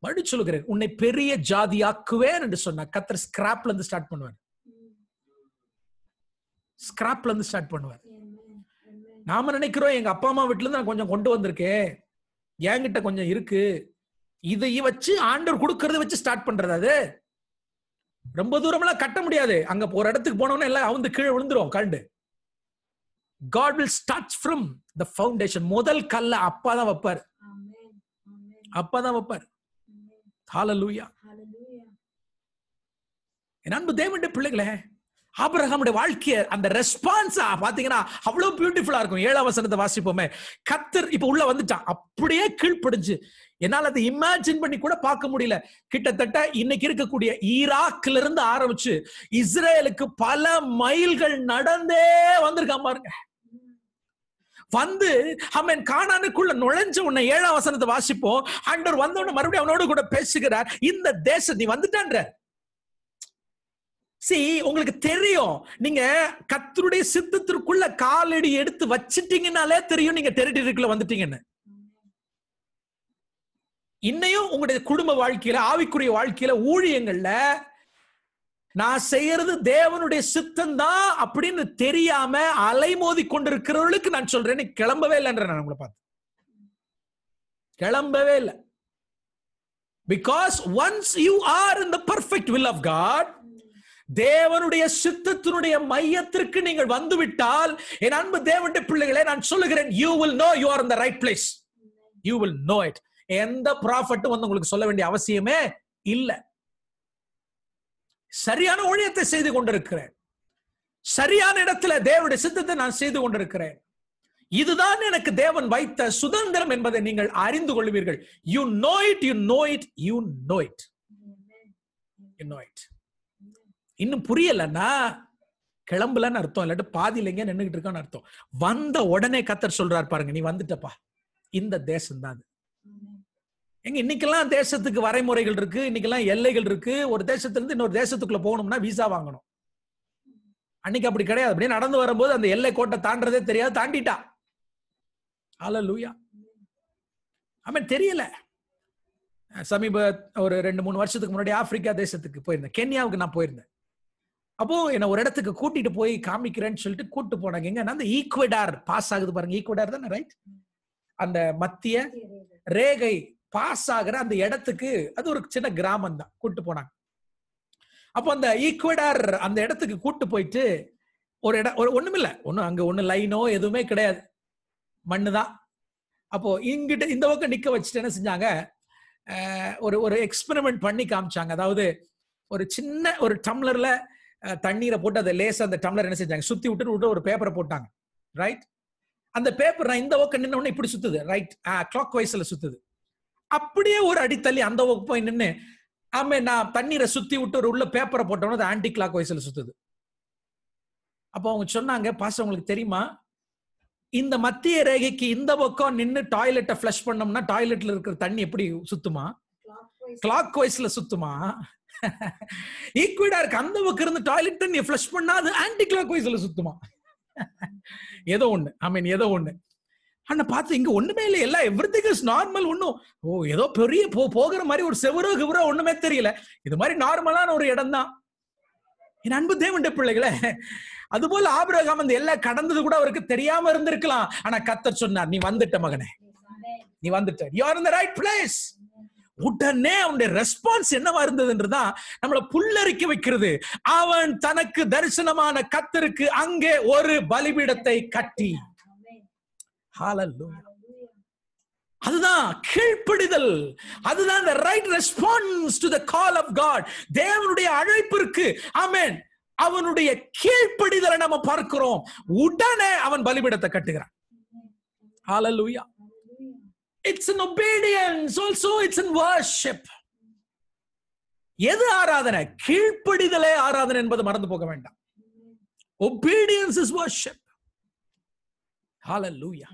மறு சொல்லுகிறேன் உன்னை பெரிய ஆக்குவேன் என்று சொன்னா கத்தர் ஸ்கிராப்ல இருந்து ஸ்டார்ட் பண்ணுவார் ஸ்கிராப்ல இருந்து ஸ்டார்ட் பண்ணுவார் நாம நினைக்கிறோம் எங்க அப்பா அம்மா வீட்டுல இருந்து நான் கொஞ்சம் கொண்டு வந்திருக்கேன் என்கிட்ட கொஞ்சம் இருக்கு இதை வச்சு ஆண்டவர் கொடுக்கறத வச்சு ஸ்டார்ட் பண்றது அது ரொம்ப தூரம்லாம் கட்ட முடியாது அங்க ஒரு இடத்துக்கு போனோம்னா எல்லாம் வந்து கீழே விழுந்துரும் கண்டு God will start from the foundation முதல் கல்ல அப்பா தான் வைப்பார் அப்பா தான் வைப்பார் ஹாலலூயா என் அன்பு தேவண்ட பிள்ளைகளே வாழ்க்கைய அந்த ரெஸ்பான்ஸா பாத்தீங்கன்னா அவ்வளவு பியூட்டிஃபுல்லா இருக்கும் ஏழாம் வசனத்தை வாசிப்போமே கத்தர் இப்ப உள்ள வந்துட்டான் அப்படியே கீழ்ப்படிஞ்சு என்னால் அதை இமேஜின் பண்ணி கூட பார்க்க முடியல கிட்டத்தட்ட இன்னைக்கு இருக்கக்கூடிய ஈராக்ல இருந்து ஆரம்பிச்சு இஸ்ரேலுக்கு பல மைல்கள் நடந்தே வந்திருக்காம பாருங்க வந்து அவன் காணானுக்குள்ள நுழைஞ்ச உன்னை ஏழாம் வசனத்தை வாசிப்போம் வந்த வந்தவன மறுபடியும் அவனோடு கூட பேசுகிறார் இந்த தேசம் நீ வந்துட்டான்ற சி உங்களுக்கு தெரியும் நீங்க கத்தருடைய சித்தத்திற்குள்ள காலடி எடுத்து வச்சிட்டீங்கனாலே தெரியும் நீங்க டெரிட்டரிக்குள்ள வந்துட்டீங்கன்னு இன்னையும் உங்களுடைய குடும்ப வாழ்க்கையில ஆவிக்குரிய வாழ்க்கையில ஊழியங்கள்ல நான் செய்யறது தேவனுடைய சித்தம் தான் அப்படின்னு தெரியாம அலைமோதி கொண்டிருக்கிறவர்களுக்கு நான் சொல்றேன் கிளம்பவே இல்லைன்ற நான் உங்களை பார்த்து கிளம்பவே இல்லை because once you are in the perfect will of God தேவனுடைய சித்தத்தினுடைய மையத்திற்கு நீங்கள் வந்துவிட்டால் என் அன்பு தேவனுடைய பிள்ளைகளை நான் சொல்லுகிறேன் you will know you are in the right place you will know it எந்த ப்ராஃபட்டும் வந்து உங்களுக்கு சொல்ல வேண்டிய அவசியமே இல்லை சரியான ஊழியத்தை செய்து கொண்டிருக்கிறேன் சரியான இடத்துல தேவடைய சித்தத்தை நான் செய்து கொண்டிருக்கிறேன் இதுதான் எனக்கு தேவன் வைத்த சுதந்திரம் என்பதை நீங்கள் அறிந்து கொள்வீர்கள் you know it you know it you know it இன்னும் புரியலன்னா கிளம்பலன்னு அர்த்தம் இல்லாட்டி பாதியில இல்லைங்க நின்றுகிட்டு இருக்கான்னு அர்த்தம் வந்த உடனே கத்தர் சொல்றாரு பாருங்க நீ வந்துட்டப்பா இந்த தேசம் தான் அது எங்க இன்னைக்கெல்லாம் தேசத்துக்கு வரைமுறைகள் இருக்கு இன்னைக்கெல்லாம் எல்லைகள் இருக்கு ஒரு தேசத்துல இருந்து இன்னொரு தேசத்துக்குள்ள போகணும்னா விசா வாங்கணும் அன்னைக்கு அப்படி கிடையாது அப்படியே நடந்து வரும்போது அந்த எல்லை கோட்டை தாண்டதே தெரியாது தாண்டிட்டா ஆல லூயா அவன் தெரியல சமீப ஒரு ரெண்டு மூணு வருஷத்துக்கு முன்னாடி ஆப்பிரிக்கா தேசத்துக்கு போயிருந்தேன் கென்யாவுக்கு நான் போயிருந்தேன் அப்போ என்ன ஒரு இடத்துக்கு கூட்டிட்டு போய் காமிக்கிறேன்னு சொல்லிட்டு கூட்டு போனாங்க எங்க அந்த ஈக்குவடார் பாஸ் ஆகுது பாருங்க ஈக்குவடார் தானே ரைட் அந்த மத்திய ரேகை பாஸ் ஆகிற அந்த இடத்துக்கு அது ஒரு சின்ன கிராமம் தான் கூப்பிட்டு போனாங்க அப்போ அந்த ஈக்குவடார் அந்த இடத்துக்கு கூட்டு போயிட்டு ஒரு இடம் ஒரு ஒண்ணும் இல்லை ஒன்றும் அங்க ஒன்றும் லைனோ எதுவுமே கிடையாது மண்ணு தான் அப்போ இங்கிட்ட இந்த பக்கம் நிக்க வச்சுட்டு என்ன செஞ்சாங்க ஒரு ஒரு எக்ஸ்பெரிமெண்ட் பண்ணி காமிச்சாங்க அதாவது ஒரு சின்ன ஒரு டம்ளர்ல தண்ணீரை போட்டு அதை லேச அந்த டம்ளர் என்ன செஞ்சாங்க சுத்தி விட்டு விட்டு ஒரு பேப்பரை போட்டாங்க ரைட் அந்த பேப்பர் நான் இந்த பக்கம் நின்ன இப்படி சுத்துது ரைட் கிளாக் வைஸ்ல சுத்துது அப்படியே ஒரு அடித்தள்ளி அந்த போய் நின்று ஆமே நான் தண்ணீரை சுத்தி விட்டு ஒரு உள்ள பேப்பரை போட்டோம்னா அது ஆன்டி கிளாக் வயசுல சுத்துது அப்போ அவங்க சொன்னாங்க பாச உங்களுக்கு தெரியுமா இந்த மத்திய ரேகைக்கு இந்த பக்கம் நின்று டாய்லெட்டை ஃப்ளஷ் பண்ணோம்னா டாய்லெட்ல இருக்கிற தண்ணி எப்படி சுத்துமா கிளாக் வைஸ்ல சுத்துமா ஈக்குவிடா இருக்கு அந்த பக்கம் இருந்து டாய்லெட் தண்ணி ஃப்ளஷ் பண்ணா அது ஆன்டி கிளாக் வைஸ்ல சுத்துமா ஏதோ ஒண்ணு ஐ மீன் ஏதோ ஒண்ணு அண்ணா பார்த்து இங்க ஒண்ணுமே இல்லை எல்லாம் திங் இஸ் நார்மல் ஒன்றும் ஓ ஏதோ பெரிய போ போகிற மாதிரி ஒரு செவரோ கிவரோ ஒண்ணுமே தெரியல இது மாதிரி நார்மலான ஒரு இடம் தான் என் அன்பு தேவண்ட பிள்ளைகளே போல ஆபிரகாம் அந்த எல்லாம் கடந்தது கூட அவருக்கு தெரியாம இருந்திருக்கலாம் ஆனா கத்த சொன்னார் நீ வந்துட்ட மகனே நீ வந்துட்ட you are in the right place உடனே அவனுடைய ரெஸ்பான்ஸ் என்னவா தான் நம்மளை புல்லரிக்க வைக்கிறது அவன் தனக்கு தரிசனமான கத்தருக்கு அங்கே ஒரு பலிபீடத்தை கட்டி அதுதான் கீழ்ப்படிதல் அதுதான் the right response to the call of God தேவனுடைய அழைப்பிற்கு ஆமென் அவனுடைய கீழ்ப்படிதலை நம்ம பார்க்கிறோம் உடனே அவன் பலிபிடத்தை கட்டுகிறான் ஹalleluya it's an obedience also it's an worship எது ஆராதனை கீழ்ப்படிதலே ஆராதனை என்பது மறந்து போக வேண்டாம் obedience இஸ் worship ஹாலல்லூயா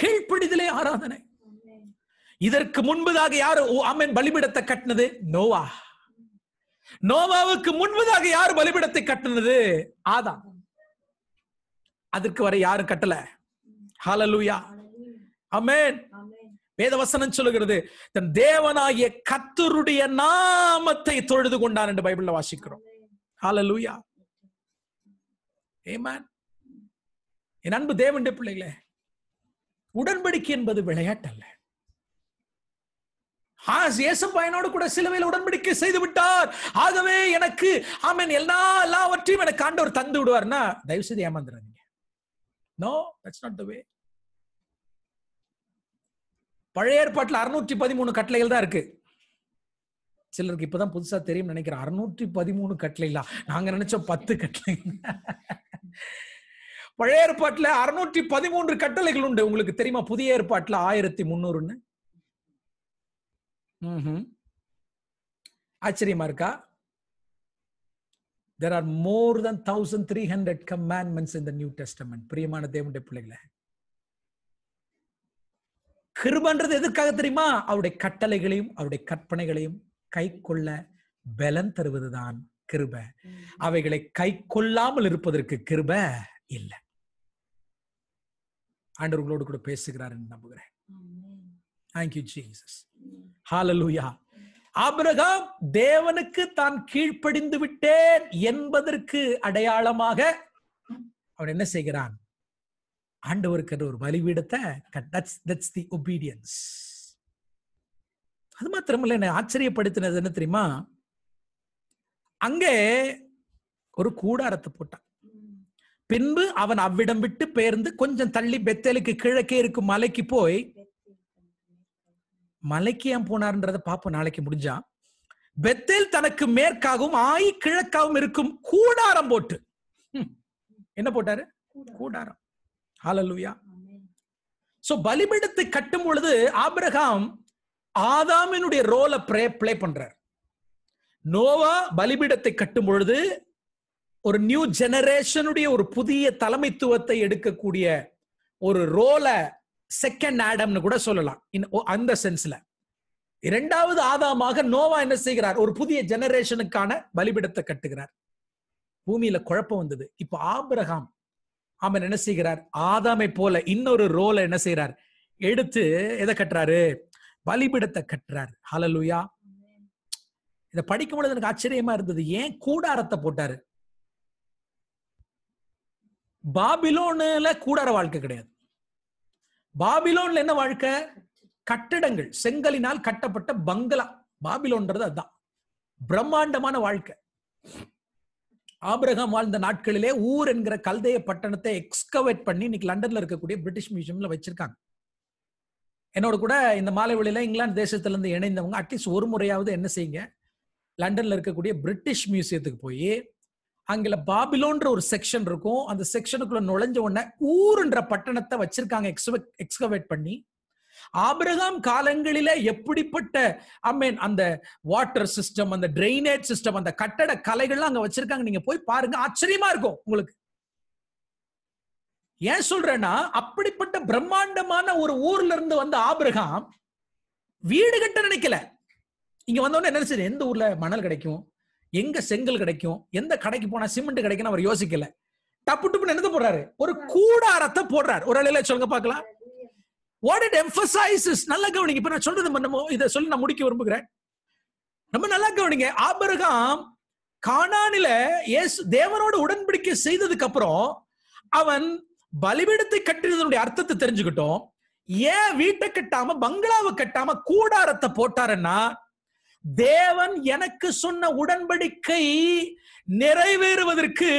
கீழ்ப்படிதலே ஆராதனை இதற்கு முன்பதாக யார் அம்மன் பலிபிடத்தை கட்டினது நோவா நோவாவுக்கு முன்பதாக யார் பலிபிடத்தை கட்டினது ஆதா அதற்கு வரை யாரும் கட்டல ஹாலலூயா அமேன் வேதவசனம் சொல்லுகிறது தன் தேவனாகிய கத்தருடைய நாமத்தை தொழுது கொண்டான் என்று பைபிள்ல வாசிக்கிறோம் ஹாலலூயா ஏமான் என் அன்பு தேவண்ட பிள்ளைகளே உடன்படிக்கை என்பது விளையாட்டு அல்ல இயேசப்பாயனோடு கூட சிலுவையில் உடன்படிக்கை செய்து விட்டார் ஆகவே எனக்கு ஆமீன் எல்லா எல்லாவற்றையும் எனக்கு ஆண்டவர் தந்து விடுவார்னா தயவு செய்து ஏமாந்துடாதீங்க no that's not the way பழைய ஏற்பாட்டில் அறுநூற்றி பதிமூணு கட்டளைகள் தான் இருக்கு சிலருக்கு இப்பதான் புதுசா தெரியும் நினைக்கிறேன் அறுநூற்றி பதிமூணு கட்டளை இல்ல நாங்க நினைச்சோம் பத்து கட்டளை பழைய ஏற்பாட்டுல அறுநூற்றி பதிமூன்று கட்டளைகள் உண்டு உங்களுக்கு தெரியுமா புதிய ஏற்பாட்டுல ஆயிரத்தி முன்னூறுன்னு ஆச்சரியமா இருக்கா there are more than thousand three hundred commandments இந்த நியூ டெஸ்டமெண்ட் பிரியமான தேவனுடைய பிள்ளைகளை கிருபன்றது எதுக்காக தெரியுமா அவருடைய கட்டளைகளையும் அவருடைய கற்பனைகளையும் கை கொள்ள பலன் தருவதுதான் கிருப அவைகளை கை கொள்ளாமல் இருப்பதற்கு கிருப இல்லை ஆண்டவர்களோடு கூட பேசுகிறார் என்று நம்புகிறேன் தேங்க்யூ ஜீசஸ் ஹாலலூயா ஆபிரகாம் தேவனுக்கு தான் கீழ்ப்படிந்து விட்டேன் என்பதற்கு அடையாளமாக அவன் என்ன செய்கிறான் ஆண்டவருக்கு ஒரு பலிபீடத்தை தட்ஸ் தி ஒபீடியன்ஸ் அது மாத்திரமில்ல என்னை ஆச்சரியப்படுத்தினது என்ன தெரியுமா அங்கே ஒரு கூடாரத்தை போட்டான் பின்பு அவன் அவ்விடம் விட்டு பெயர்ந்து கொஞ்சம் தள்ளி பெத்தேலுக்கு கிழக்கே இருக்கும் மலைக்கு போய் மலைக்கு ஏன் போனார்ன்றத பாப்போம் நாளைக்கு முடிஞ்சா பெத்தேல் தனக்கு மேற்காகவும் ஆய் கிழக்காகவும் இருக்கும் கூடாரம் போட்டு என்ன போட்டாரு கூடாரம் ஹாலலுயா சோ பலிபீடத்தை கட்டும் பொழுது ஆபிரகாம் ஆதாமினுடைய ரோலை பிளே ப்ளே பண்றார் நோவா பலிபீடத்தை கட்டும் பொழுது ஒரு நியூ ஜெனரேஷனுடைய ஒரு புதிய தலைமைத்துவத்தை எடுக்கக்கூடிய ஒரு ரோலை செகண்ட் ஆடம்னு கூட சொல்லலாம் அந்த சென்ஸ்ல இரண்டாவது ஆதாமாக நோவா என்ன செய்கிறார் ஒரு புதிய ஜெனரேஷனுக்கான பலிபிடத்தை கட்டுகிறார் பூமியில குழப்பம் வந்தது இப்ப ஆபிரகாம் அவன் என்ன செய்கிறார் ஆதாமை போல இன்னொரு ரோலை என்ன செய்யறார் எடுத்து எதை கட்டுறாரு பலிபிடத்தை கட்டுறார் ஹலலுயா இதை படிக்கும் பொழுது எனக்கு ஆச்சரியமா இருந்தது ஏன் கூடாரத்தை போட்டாரு பாபிலோன்ல கூடார வாழ்க்கை கிடையாது பாபிலோன்ல என்ன வாழ்க்கை கட்டடங்கள் செங்கலினால் கட்டப்பட்ட பங்களா பாபிலோன்றது அதுதான் பிரம்மாண்டமான வாழ்க்கை ஆபிரகாம் வாழ்ந்த நாட்களிலே ஊர் என்கிற கல்தைய பட்டணத்தை எக்ஸ்கவேட் பண்ணி இன்னைக்கு லண்டன்ல இருக்கக்கூடிய பிரிட்டிஷ் மியூசியம்ல வச்சிருக்காங்க என்னோட கூட இந்த மாலை வழியில இங்கிலாந்து இருந்து இணைந்தவங்க அட்லீஸ்ட் ஒரு முறையாவது என்ன செய்யுங்க லண்டன்ல இருக்கக்கூடிய பிரிட்டிஷ் மியூசியத்துக்கு போய் அங்கில பாபிலோன்ற ஒரு செக்ஷன் இருக்கும் அந்த செக்ஷனுக்குள்ள நுழைஞ்ச உடனே ஊருன்ற பட்டணத்தை வச்சிருக்காங்க எக்ஸ்கவேட் பண்ணி ஆபிரகாம் காலங்களில எப்படிப்பட்ட ஐ மீன் அந்த வாட்டர் சிஸ்டம் அந்த ட்ரைனேஜ் சிஸ்டம் அந்த கட்டட கலைகள்லாம் அங்க வச்சிருக்காங்க நீங்க போய் பாருங்க ஆச்சரியமா இருக்கும் உங்களுக்கு ஏன் சொல்றேன்னா அப்படிப்பட்ட பிரம்மாண்டமான ஒரு ஊர்ல இருந்து வந்த ஆபிரகாம் வீடு கட்ட நினைக்கல இங்க வந்தோடனே என்ன எந்த ஊர்ல மணல் கிடைக்கும் எங்க செங்கல் கிடைக்கும் எந்த கடைக்கு போனா சிமெண்ட் கிடைக்கும் அவர் யோசிக்கல டப்பு டப்புன்னு என்னது போடுறாரு ஒரு கூடாரத்தை போடுறாரு ஒரு அலையில சொல்லுங்க பாக்கலாம் வாட் இட் எம்பசைசஸ் நல்லா கவனிங்க இப்ப நான் சொல்றது நம்ம இதை சொல்லி நான் முடிக்க விரும்புகிறேன் ரொம்ப நல்லா கவனிங்க ஆபரகாம் கானானில ஏசு தேவனோட உடன்படிக்கை செய்ததுக்கு அப்புறம் அவன் பலிபீடத்தை கட்டினதனுடைய அர்த்தத்தை தெரிஞ்சுக்கிட்டோம் ஏன் வீட்டை கட்டாம பங்களாவை கட்டாம கூடாரத்தை போட்டாருன்னா தேவன் எனக்கு சொன்ன உடன்படிக்கை நிறைவேறுவதற்கு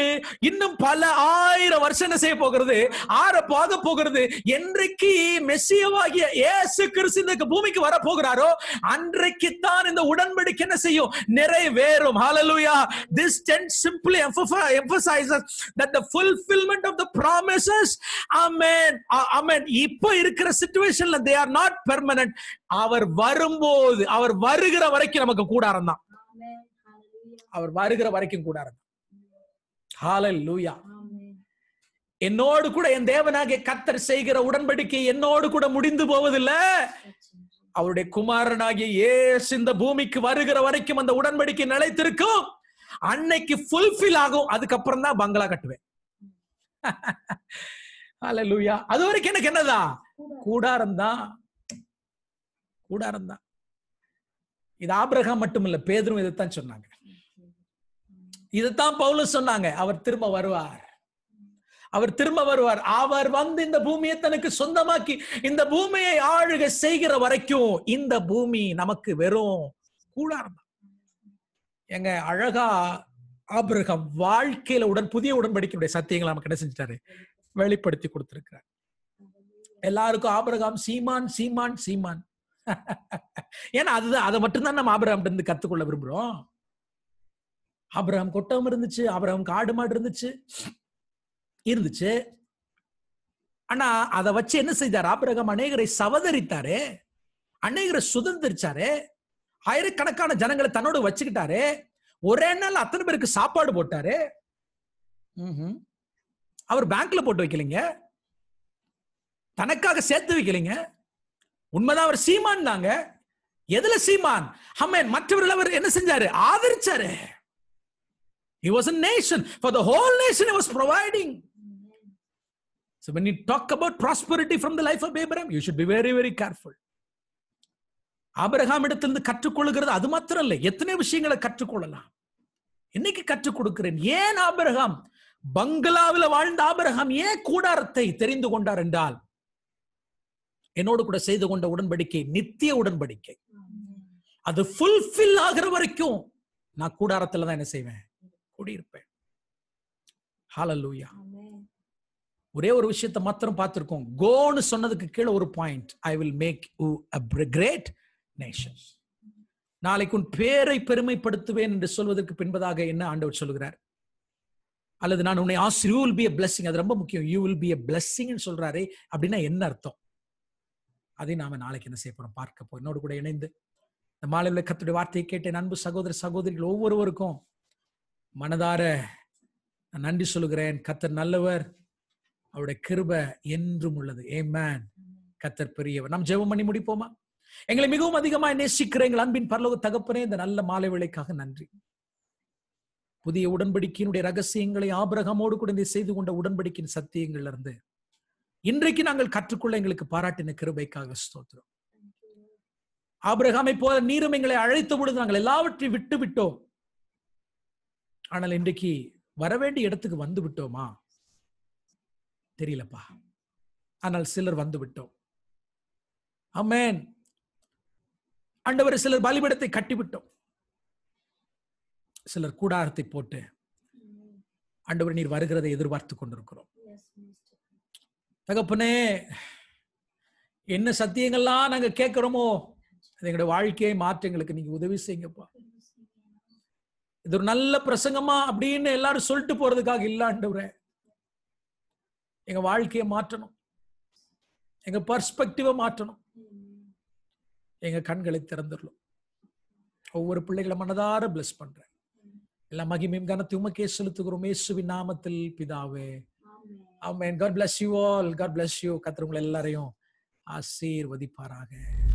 இன்னும் பல ஆயிரம் வருஷம் என்ன செய்ய போகிறது ஆற போக போகிறது என்றைக்கு மெஸ்ஸியவாகிய ஏசு கிறிஸ்து பூமிக்கு வர போகிறாரோ அன்றைக்கு தான் இந்த உடன்படிக்கை என்ன செய்யும் நிறைவேறும் ஹalleluya this tense simply emphasizes that the fulfillment of the promises amen amen இப்போ இருக்கிற சிச்சுவேஷன்ல they are not permanent அவர் வரும்போது அவர் வருகிற வரைக்கும் நமக்கு கூடாரம் தான் அவர் வருகிற வரைக்கும் கூட இருந்தார் லூயா என்னோடு கூட என் தேவனாக கத்தர் செய்கிற உடன்படிக்கை என்னோடு கூட முடிந்து போவதில்லை அவருடைய குமாரனாகிய ஏசு இந்த பூமிக்கு வருகிற வரைக்கும் அந்த உடன்படிக்கை நிலைத்திருக்கும் அன்னைக்கு ஃபுல்ஃபில் ஆகும் அதுக்கப்புறம் தான் பங்களா கட்டுவேன் லூயா அது வரைக்கும் எனக்கு என்னதா கூடாரம் தான் கூடாரம் தான் இது ஆபிரகாம் மட்டும் இல்ல பேதரும் இதைத்தான் சொன்னாங்க இதுதான் பவுல சொன்னாங்க அவர் திரும்ப வருவார் அவர் திரும்ப வருவார் அவர் வந்து இந்த பூமியை தனக்கு சொந்தமாக்கி இந்த பூமியை ஆளுக செய்கிற வரைக்கும் இந்த பூமி நமக்கு வெறும் கூடாரம் எங்க அழகா ஆபிரகம் வாழ்க்கையில உடன் புதிய உடன்படிக்கையுடைய சத்தியங்களை நமக்கு என்ன செஞ்சிட்டாரு வெளிப்படுத்தி கொடுத்திருக்கிறார் எல்லாருக்கும் ஆபிரகாம் சீமான் சீமான் சீமான் ஏன்னா அதுதான் அதை மட்டும்தான் நம்ம ஆபிரகம் இருந்து கத்துக்கொள்ள விரும்புறோம் அப்புறம் கொட்டம் இருந்துச்சு அப்புறம் காடு மாடு இருந்துச்சு இருந்துச்சு ஆனா அதை வச்சு என்ன செய்தார் ஆபிரகம் அநேகரை சவதரித்தாரு அநேகரை சுதந்திரிச்சாரு ஆயிரக்கணக்கான ஜனங்களை தன்னோடு வச்சுக்கிட்டாரு ஒரே நாள் அத்தனை பேருக்கு சாப்பாடு போட்டாரு அவர் பேங்க்ல போட்டு வைக்கலைங்க தனக்காக சேர்த்து வைக்கலைங்க உண்மைதான் அவர் சீமான் தாங்க எதுல சீமான் ஹம்மேன் மற்றவர்கள் அவர் என்ன செஞ்சாரு ஆதரிச்சாரு He was a nation. For the whole nation, he was providing. So when you talk about prosperity from the life of Abraham, you should be very, very careful. Abraham இடத்திலிருந்து கற்றுக்கொள்கிறது அது மாத்திரம் இல்லை எத்தனை விஷயங்களை கற்றுக்கொள்ளலாம் என்னைக்கு கற்றுக் கொடுக்கிறேன் ஏன் ஆபரகாம் பங்களாவில் வாழ்ந்த ஆபரகாம் ஏன் கூடாரத்தை தெரிந்து கொண்டார் என்றால் என்னோடு கூட செய்து கொண்ட உடன்படிக்கை நித்திய உடன்படிக்கை அது ஃபுல்ஃபில் ஆகிற வரைக்கும் நான் கூடாரத்துல தான் என்ன செய்வேன் கூட இருப்பேன் ஒரே ஒரு விஷயத்தை மாத்திரம் பார்த்திருக்கோம் கோன்னு சொன்னதுக்கு கீழே ஒரு point I will make you nation நாளைக்கு உன் பேரை பெருமைப்படுத்துவேன் என்று சொல்வதற்கு பின்பதாக என்ன ஆண்டவர் சொல்கிறார் அல்லது நான் உன்னை as you will be a blessing அது ரொம்ப முக்கியம் யூ வில் பி அ பிளஸ்ஸிங்னு சொல்றாரு அப்படின்னா என்ன அர்த்தம் அதை நாம நாளைக்கு என்ன செய்ய போறோம் பார்க்க போறோம் என்னோடு கூட இணைந்து இந்த மாலையில் கத்துடைய வார்த்தையை கேட்டேன் நண்பு சகோதர சகோதரிகள் ஒவ்வொருவருக்கும் மனதார நன்றி சொல்கிறேன் கத்தர் நல்லவர் அவருடைய கிருப என்றும் உள்ளது ஏ மேன் கத்தர் பெரியவர் நாம் ஜெபம் பண்ணி முடிப்போமா எங்களை மிகவும் அதிகமாக நேசிக்கிற எங்கள் அன்பின் பரலோக தகப்பனே இந்த நல்ல மாலை விலைக்காக நன்றி புதிய உடன்படிக்கையினுடைய ரகசியங்களை ஆபரகமோடு கூட செய்து கொண்ட உடன்படிக்கையின் சத்தியங்கள்ல இருந்து இன்றைக்கு நாங்கள் கற்றுக்கொள்ள எங்களுக்கு பாராட்டின கிருபைக்காக ஸ்தோத்திரம் ஆபரகாமை போல நீரும் எங்களை அழைத்த பொழுது நாங்கள் எல்லாவற்றையும் விட்டு விட்டோம் ஆனால் இன்றைக்கு வரவேண்டிய இடத்துக்கு வந்து விட்டோமா தெரியலப்பா ஆனால் சிலர் வந்து விட்டோம் அம்மேன் ஆண்டவர் சிலர் பலிபடத்தை கட்டிவிட்டோம் சிலர் கூடாரத்தை போட்டு ஆண்டவர் நீர் வருகிறதை எதிர்பார்த்து கொண்டிருக்கிறோம் தகப்பனே என்ன சத்தியங்கள்லாம் நாங்க கேட்கிறோமோ எங்களுடைய வாழ்க்கையை மாற்றங்களுக்கு நீங்க உதவி செய்யுங்கப்பா இது ஒரு நல்ல பிரசங்கமா அப்படின்னு எல்லாரும் சொல்லிட்டு போறதுக்காக இல்லாண்டவரே எங்க வாழ்க்கையை மாற்றணும் எங்க பர்ஸ்பெக்டிவை மாற்றணும் எங்க கண்களை திறந்துடலாம் ஒவ்வொரு பிள்ளைகளை மனதார பிளஸ் பண்றேன் எல்லா மகிமையும் கனத்தை உமக்கே செலுத்துகிறோம் இயேசுவின் நாமத்தில் பிதாவே அவன் God bless you all God bless you கத்துறவங்களை எல்லாரையும் ஆசீர்வதிப்பாராக